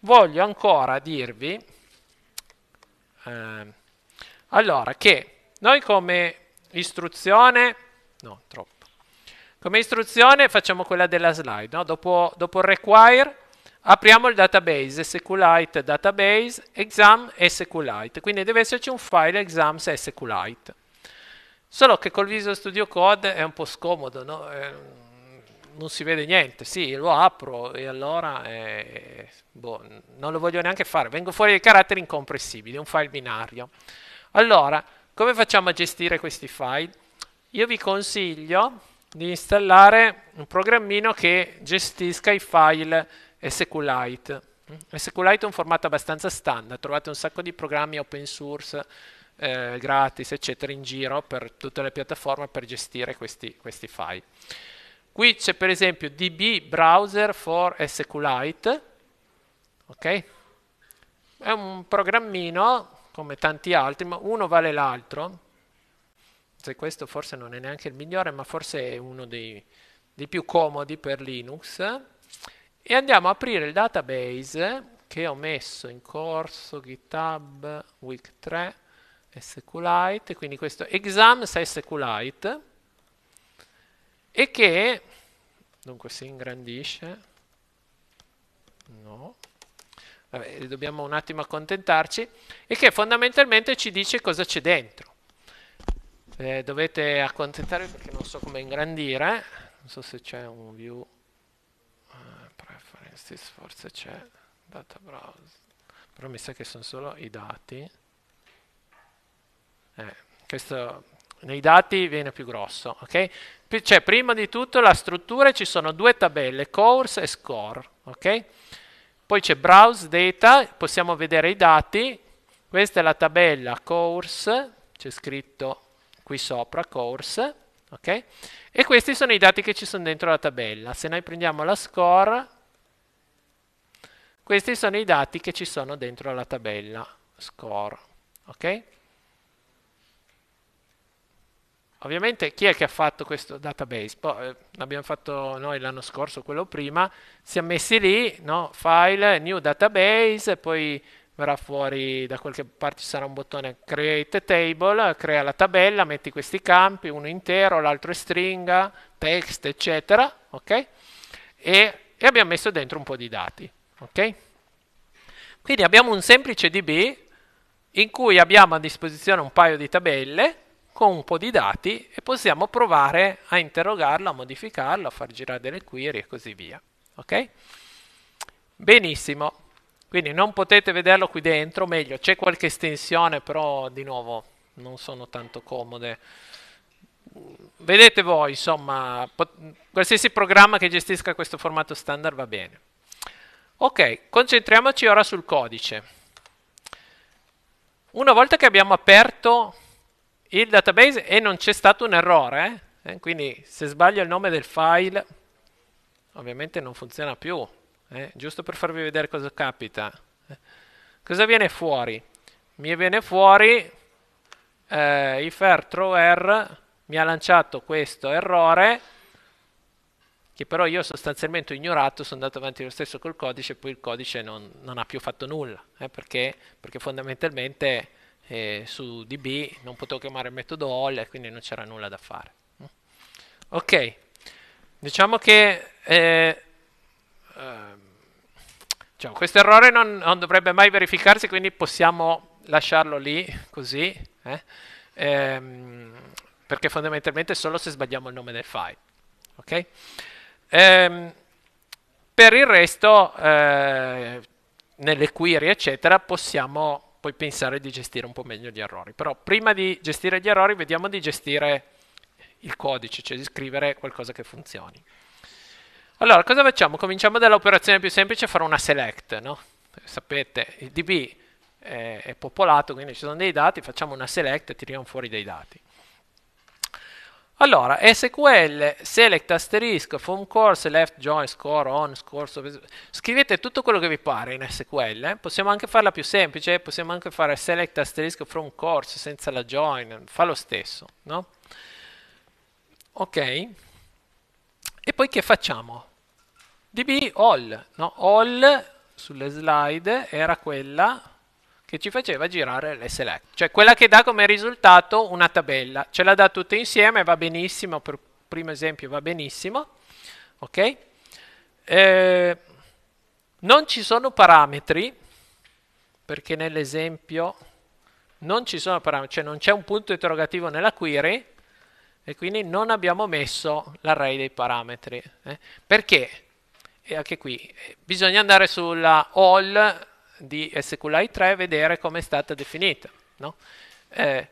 voglio ancora dirvi, eh, allora, che noi come istruzione, no, troppo, come istruzione facciamo quella della slide, no? dopo, dopo require Apriamo il database SQLite database exam SQLite, quindi deve esserci un file exams SQLite. Solo che col Visual Studio Code è un po' scomodo, no? eh, non si vede niente. Sì, lo apro e allora eh, boh, non lo voglio neanche fare. Vengo fuori dei caratteri incomprensibili, un file binario. Allora, come facciamo a gestire questi file? Io vi consiglio di installare un programmino che gestisca i file SQLite. Mm? SQLite è un formato abbastanza standard, trovate un sacco di programmi open source eh, gratis eccetera in giro per tutte le piattaforme per gestire questi, questi file. Qui c'è per esempio db browser for SQLite, ok? È un programmino come tanti altri, ma uno vale l'altro. Se questo forse non è neanche il migliore, ma forse è uno dei, dei più comodi per Linux e andiamo a aprire il database che ho messo in corso GitHub Week 3 SQLite, quindi questo exams SQLite e che dunque si ingrandisce no Vabbè, dobbiamo un attimo accontentarci e che fondamentalmente ci dice cosa c'è dentro eh, dovete accontentarvi perché non so come ingrandire non so se c'è un view statistics forse c'è data browse però mi sa che sono solo i dati eh, questo nei dati viene più grosso ok cioè prima di tutto la struttura ci sono due tabelle course e score ok poi c'è browse data possiamo vedere i dati questa è la tabella course c'è scritto qui sopra course ok e questi sono i dati che ci sono dentro la tabella se noi prendiamo la score questi sono i dati che ci sono dentro la tabella score. Ok? Ovviamente chi è che ha fatto questo database? Poi, boh, eh, l'abbiamo fatto noi l'anno scorso, quello prima, Si è messi lì, no? file, new database, poi verrà fuori da qualche parte ci sarà un bottone create table, crea la tabella, metti questi campi, uno intero, l'altro è stringa, text, eccetera, ok? E, e abbiamo messo dentro un po' di dati. Ok? Quindi abbiamo un semplice DB in cui abbiamo a disposizione un paio di tabelle con un po' di dati e possiamo provare a interrogarlo, a modificarlo, a far girare delle query e così via. Ok? Benissimo. Quindi non potete vederlo qui dentro, meglio, c'è qualche estensione, però di nuovo non sono tanto comode. Vedete voi, insomma, qualsiasi programma che gestisca questo formato standard va bene. Ok, concentriamoci ora sul codice. Una volta che abbiamo aperto il database e non c'è stato un errore, eh? quindi se sbaglio il nome del file ovviamente non funziona più, eh? giusto per farvi vedere cosa capita. Cosa viene fuori? Mi viene fuori eh, if err mi ha lanciato questo errore che però io sostanzialmente ho ignorato, sono andato avanti lo stesso col codice e poi il codice non, non, ha più fatto nulla, eh, perché, perché, fondamentalmente eh, su DB non potevo chiamare il metodo all e quindi non c'era nulla da fare. Mm. Ok, diciamo che... Eh, ehm, diciamo, questo errore non, non, dovrebbe mai verificarsi, quindi possiamo lasciarlo lì così, eh? ehm, perché fondamentalmente è solo se sbagliamo il nome del file. Okay? Ehm, per il resto, eh, nelle query, eccetera, possiamo poi pensare di gestire un po' meglio gli errori. Però prima di gestire gli errori, vediamo di gestire il codice, cioè di scrivere qualcosa che funzioni. Allora, cosa facciamo? Cominciamo dall'operazione più semplice, fare una select, no? Sapete, il DB è, è popolato, quindi ci sono dei dati, facciamo una select e tiriamo fuori dei dati. Allora, SQL, select asterisco, from course, left join, score, on, score, scrivete tutto quello che vi pare in SQL, eh? possiamo anche farla più semplice, eh. possiamo anche fare select asterisco from course senza la join, fa lo stesso, no? Ok, e poi che facciamo? DB all, no? All sulle slide era quella che ci faceva girare le select, cioè quella che dà come risultato una tabella, ce la dà tutte insieme, va benissimo, per primo esempio va benissimo, ok? Eh, non ci sono parametri, perché nell'esempio non ci sono parametri, cioè non c'è un punto interrogativo nella query e quindi non abbiamo messo l'array dei parametri. Eh? Perché? E anche qui eh, bisogna andare sulla all di SQLite 3 vedere come è stata definita. No? Eh,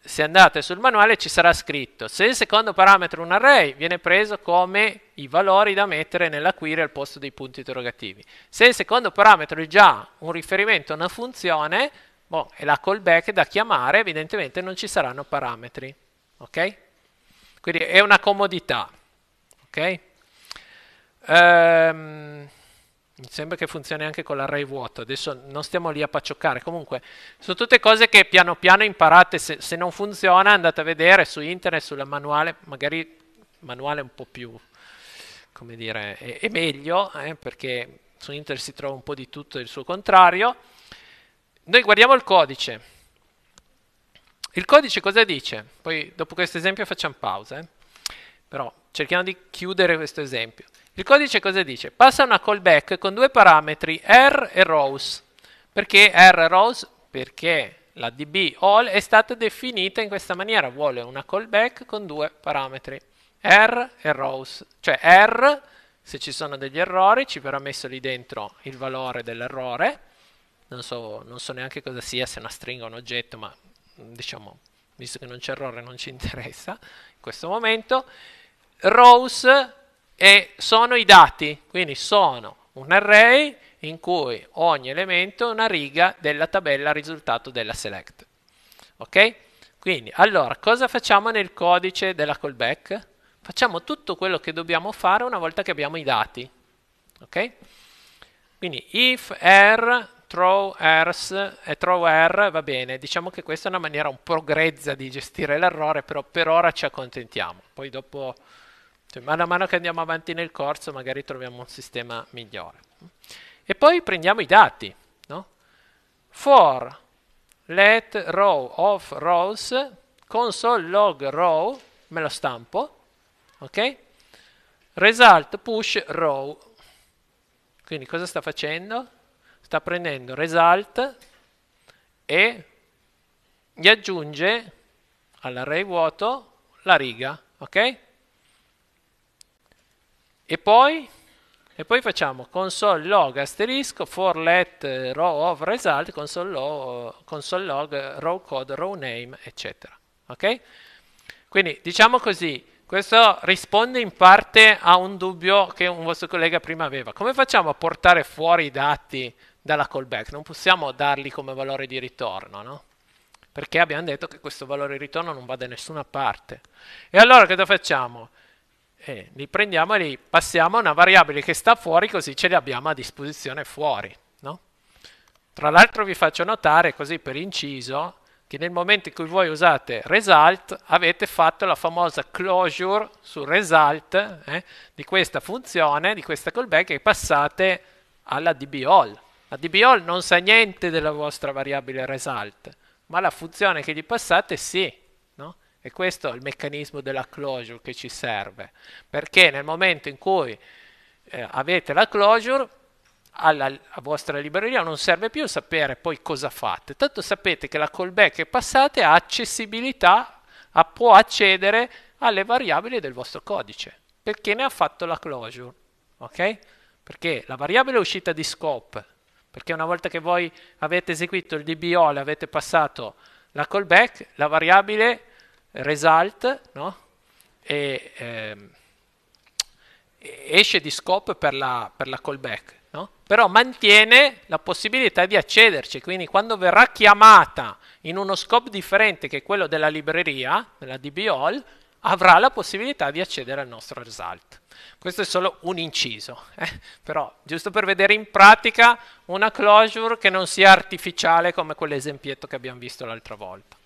se andate sul manuale ci sarà scritto se il secondo parametro è un array viene preso come i valori da mettere nella query al posto dei punti interrogativi. Se il secondo parametro è già un riferimento a una funzione, boh, è la callback da chiamare, evidentemente non ci saranno parametri. Ok? Quindi è una comodità. Ok? Ehm... Mi sembra che funzioni anche con l'array vuoto. Adesso non stiamo lì a paccioccare. Comunque, sono tutte cose che piano piano imparate. Se, se non funziona, andate a vedere su internet, sul manuale, magari il manuale è un po' più, come dire, è, è meglio, eh, perché su internet si trova un po' di tutto il suo contrario. Noi guardiamo il codice. Il codice cosa dice? Poi dopo questo esempio facciamo pausa, eh? però cerchiamo di chiudere questo esempio. Il codice cosa dice? Passa una callback con due parametri R e rows. Perché R e rows? Perché la DB all è stata definita in questa maniera, vuole una callback con due parametri, R e rows, cioè R, se ci sono degli errori, ci verrà messo lì dentro il valore dell'errore, non so, non so neanche cosa sia, se una stringa o un oggetto, ma diciamo, visto che non c'è errore non ci interessa in questo momento, rows e sono i dati, quindi sono un array in cui ogni elemento è una riga della tabella risultato della select. Ok? Quindi, allora, cosa facciamo nel codice della callback? Facciamo tutto quello che dobbiamo fare una volta che abbiamo i dati. Ok? Quindi, if r, er, throw ers, e throw r, er va bene, diciamo che questa è una maniera un po' grezza di gestire l'errore, però per ora ci accontentiamo. Poi dopo cioè, mano a mano che andiamo avanti nel corso magari troviamo un sistema migliore. E poi prendiamo i dati. No? For let row of rows console log row me lo stampo ok result push row quindi cosa sta facendo sta prendendo result e gli aggiunge all'array vuoto la riga ok e poi, e poi facciamo console log asterisco for let eh, row of result console log, console log row code row name eccetera. Ok? Quindi diciamo così, questo risponde in parte a un dubbio che un vostro collega prima aveva. Come facciamo a portare fuori i dati dalla callback? Non possiamo darli come valore di ritorno, no? Perché abbiamo detto che questo valore di ritorno non va da nessuna parte. E allora cosa facciamo? e li prendiamo e li passiamo a una variabile che sta fuori così ce li abbiamo a disposizione fuori. No? Tra l'altro vi faccio notare così per inciso che nel momento in cui voi usate result avete fatto la famosa closure su result eh, di questa funzione, di questa callback e passate alla dbAll. La dbAll non sa niente della vostra variabile result, ma la funzione che gli passate sì. E questo è il meccanismo della closure che ci serve, perché nel momento in cui eh, avete la closure, alla vostra libreria non serve più sapere poi cosa fate, tanto sapete che la callback che passate ha accessibilità, a, può accedere alle variabili del vostro codice, perché ne ha fatto la closure, ok? Perché la variabile è uscita di scope, perché una volta che voi avete eseguito il DBO e avete passato la callback, la variabile result, no? e, ehm, esce di scope per la, per la callback, no? però mantiene la possibilità di accederci, quindi quando verrà chiamata in uno scope differente che quello della libreria, della DBAll, avrà la possibilità di accedere al nostro result. Questo è solo un inciso, eh? però giusto per vedere in pratica una closure che non sia artificiale come quell'esempietto che abbiamo visto l'altra volta.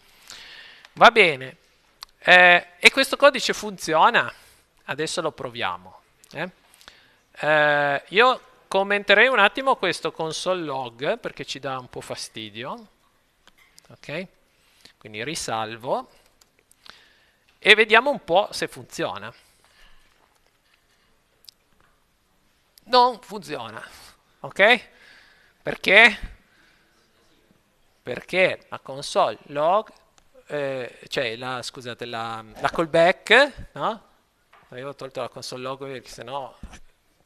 Va bene, eh, e questo codice funziona? Adesso lo proviamo. Eh? Eh, io commenterei un attimo questo console log perché ci dà un po' fastidio. Ok? Quindi risalvo e vediamo un po' se funziona. Non funziona. Ok? Perché? Perché la console log eh, cioè la, scusate, la, la callback, no? Avevo tolto la console log perché sennò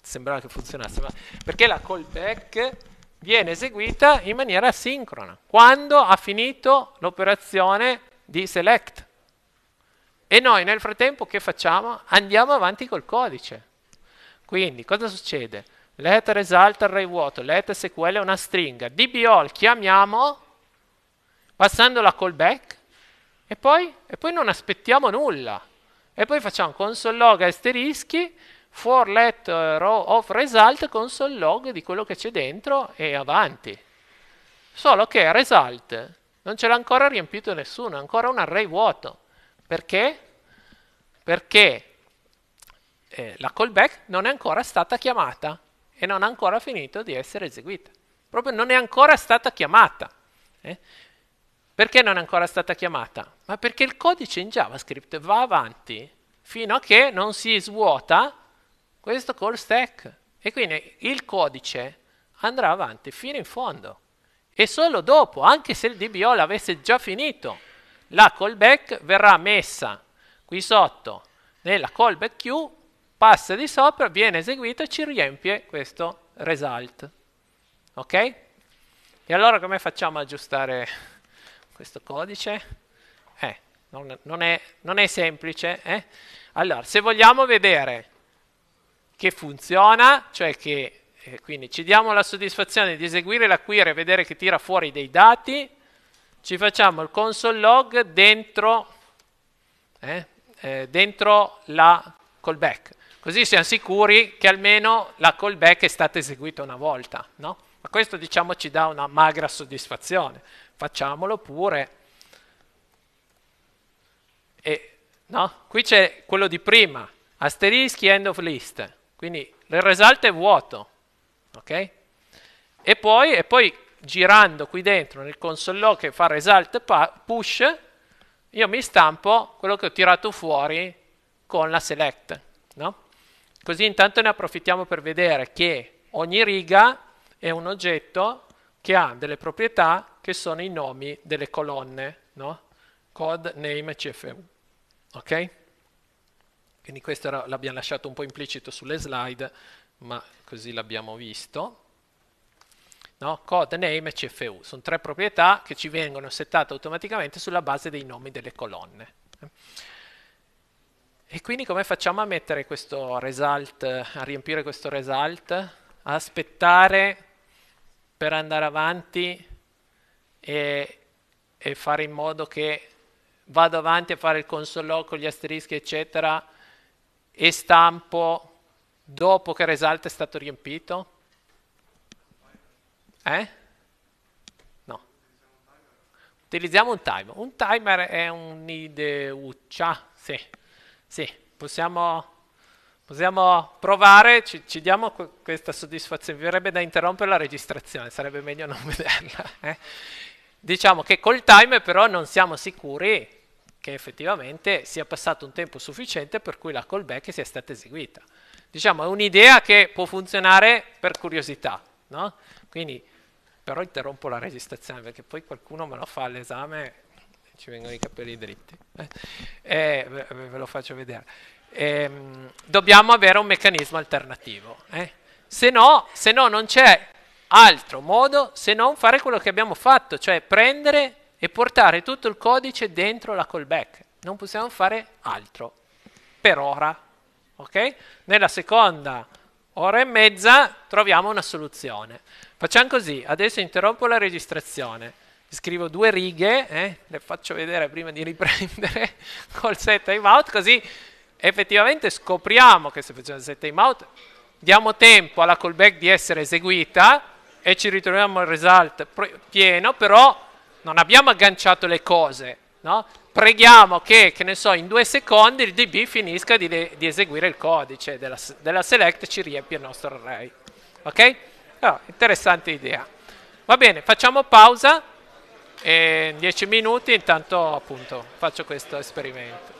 sembrava che funzionasse, ma perché la callback viene eseguita in maniera asincrona quando ha finito l'operazione di select. E noi nel frattempo che facciamo? Andiamo avanti col codice. Quindi cosa succede? Let result array vuoto, let SQL è una stringa, dball chiamiamo passando la callback e poi? E poi non aspettiamo nulla. E poi facciamo console log asterischi, for let eh, row of result, console log di quello che c'è dentro e avanti. Solo che result non ce l'ha ancora riempito nessuno, è ancora un array vuoto. Perché? Perché eh, la callback non è ancora stata chiamata e non ha ancora finito di essere eseguita. Proprio non è ancora stata chiamata. Eh? Perché non è ancora stata chiamata? Ma perché il codice in JavaScript va avanti fino a che non si svuota questo call stack. E quindi il codice andrà avanti fino in fondo. E solo dopo, anche se il DBO l'avesse già finito, la callback verrà messa qui sotto nella callback queue, passa di sopra, viene eseguita e ci riempie questo result. Ok? E allora come facciamo ad aggiustare questo codice? Eh, non, non, è, non è, semplice. Eh? Allora, se vogliamo vedere che funziona, cioè che eh, quindi ci diamo la soddisfazione di eseguire la query e vedere che tira fuori dei dati, ci facciamo il console log dentro, eh, eh, dentro la callback. Così siamo sicuri che almeno la callback è stata eseguita una volta, no? Ma questo diciamo ci dà una magra soddisfazione facciamolo pure. E, no? Qui c'è quello di prima, asterischi end of list, quindi il result è vuoto. Okay? E, poi, e poi girando qui dentro nel console log che fa result push, io mi stampo quello che ho tirato fuori con la select. No? Così intanto ne approfittiamo per vedere che ogni riga è un oggetto che ha delle proprietà che sono i nomi delle colonne, no? code, name, cfu. Ok? Quindi questo era, l'abbiamo lasciato un po' implicito sulle slide, ma così l'abbiamo visto. No? Code, name e CFU sono tre proprietà che ci vengono settate automaticamente sulla base dei nomi delle colonne. E quindi come facciamo a mettere questo result, a riempire questo result? aspettare per andare avanti e, e fare in modo che vado avanti a fare il console con gli asterischi, eccetera, e stampo dopo che Resalt è stato riempito? Eh? No. Utilizziamo un timer. Un timer è un'ideuccia, sì. Sì, possiamo Possiamo provare, ci, ci diamo questa soddisfazione, Vi verrebbe da interrompere la registrazione, sarebbe meglio non vederla. Eh? Diciamo che col time però non siamo sicuri che effettivamente sia passato un tempo sufficiente per cui la callback sia stata eseguita. Diciamo è un'idea che può funzionare per curiosità, no? Quindi però interrompo la registrazione perché poi qualcuno me lo fa all'esame e ci vengono i capelli dritti. Eh? Eh, ve, ve lo faccio vedere ehm, dobbiamo avere un meccanismo alternativo. Eh? Se, no, se no non c'è altro modo se non fare quello che abbiamo fatto, cioè prendere e portare tutto il codice dentro la callback. Non possiamo fare altro per ora. Okay? Nella seconda ora e mezza troviamo una soluzione. Facciamo così, adesso interrompo la registrazione, scrivo due righe, eh? le faccio vedere prima di riprendere col set timeout, così effettivamente scopriamo che se facciamo il time out diamo tempo alla callback di essere eseguita e ci ritroviamo il result pieno, però non abbiamo agganciato le cose, no? Preghiamo che, che ne so, in due secondi il DB finisca di, di eseguire il codice della, della select e ci riempie il nostro array. Ok? Allora, ah, interessante idea. Va bene, facciamo pausa. E in 10 minuti intanto appunto faccio questo esperimento.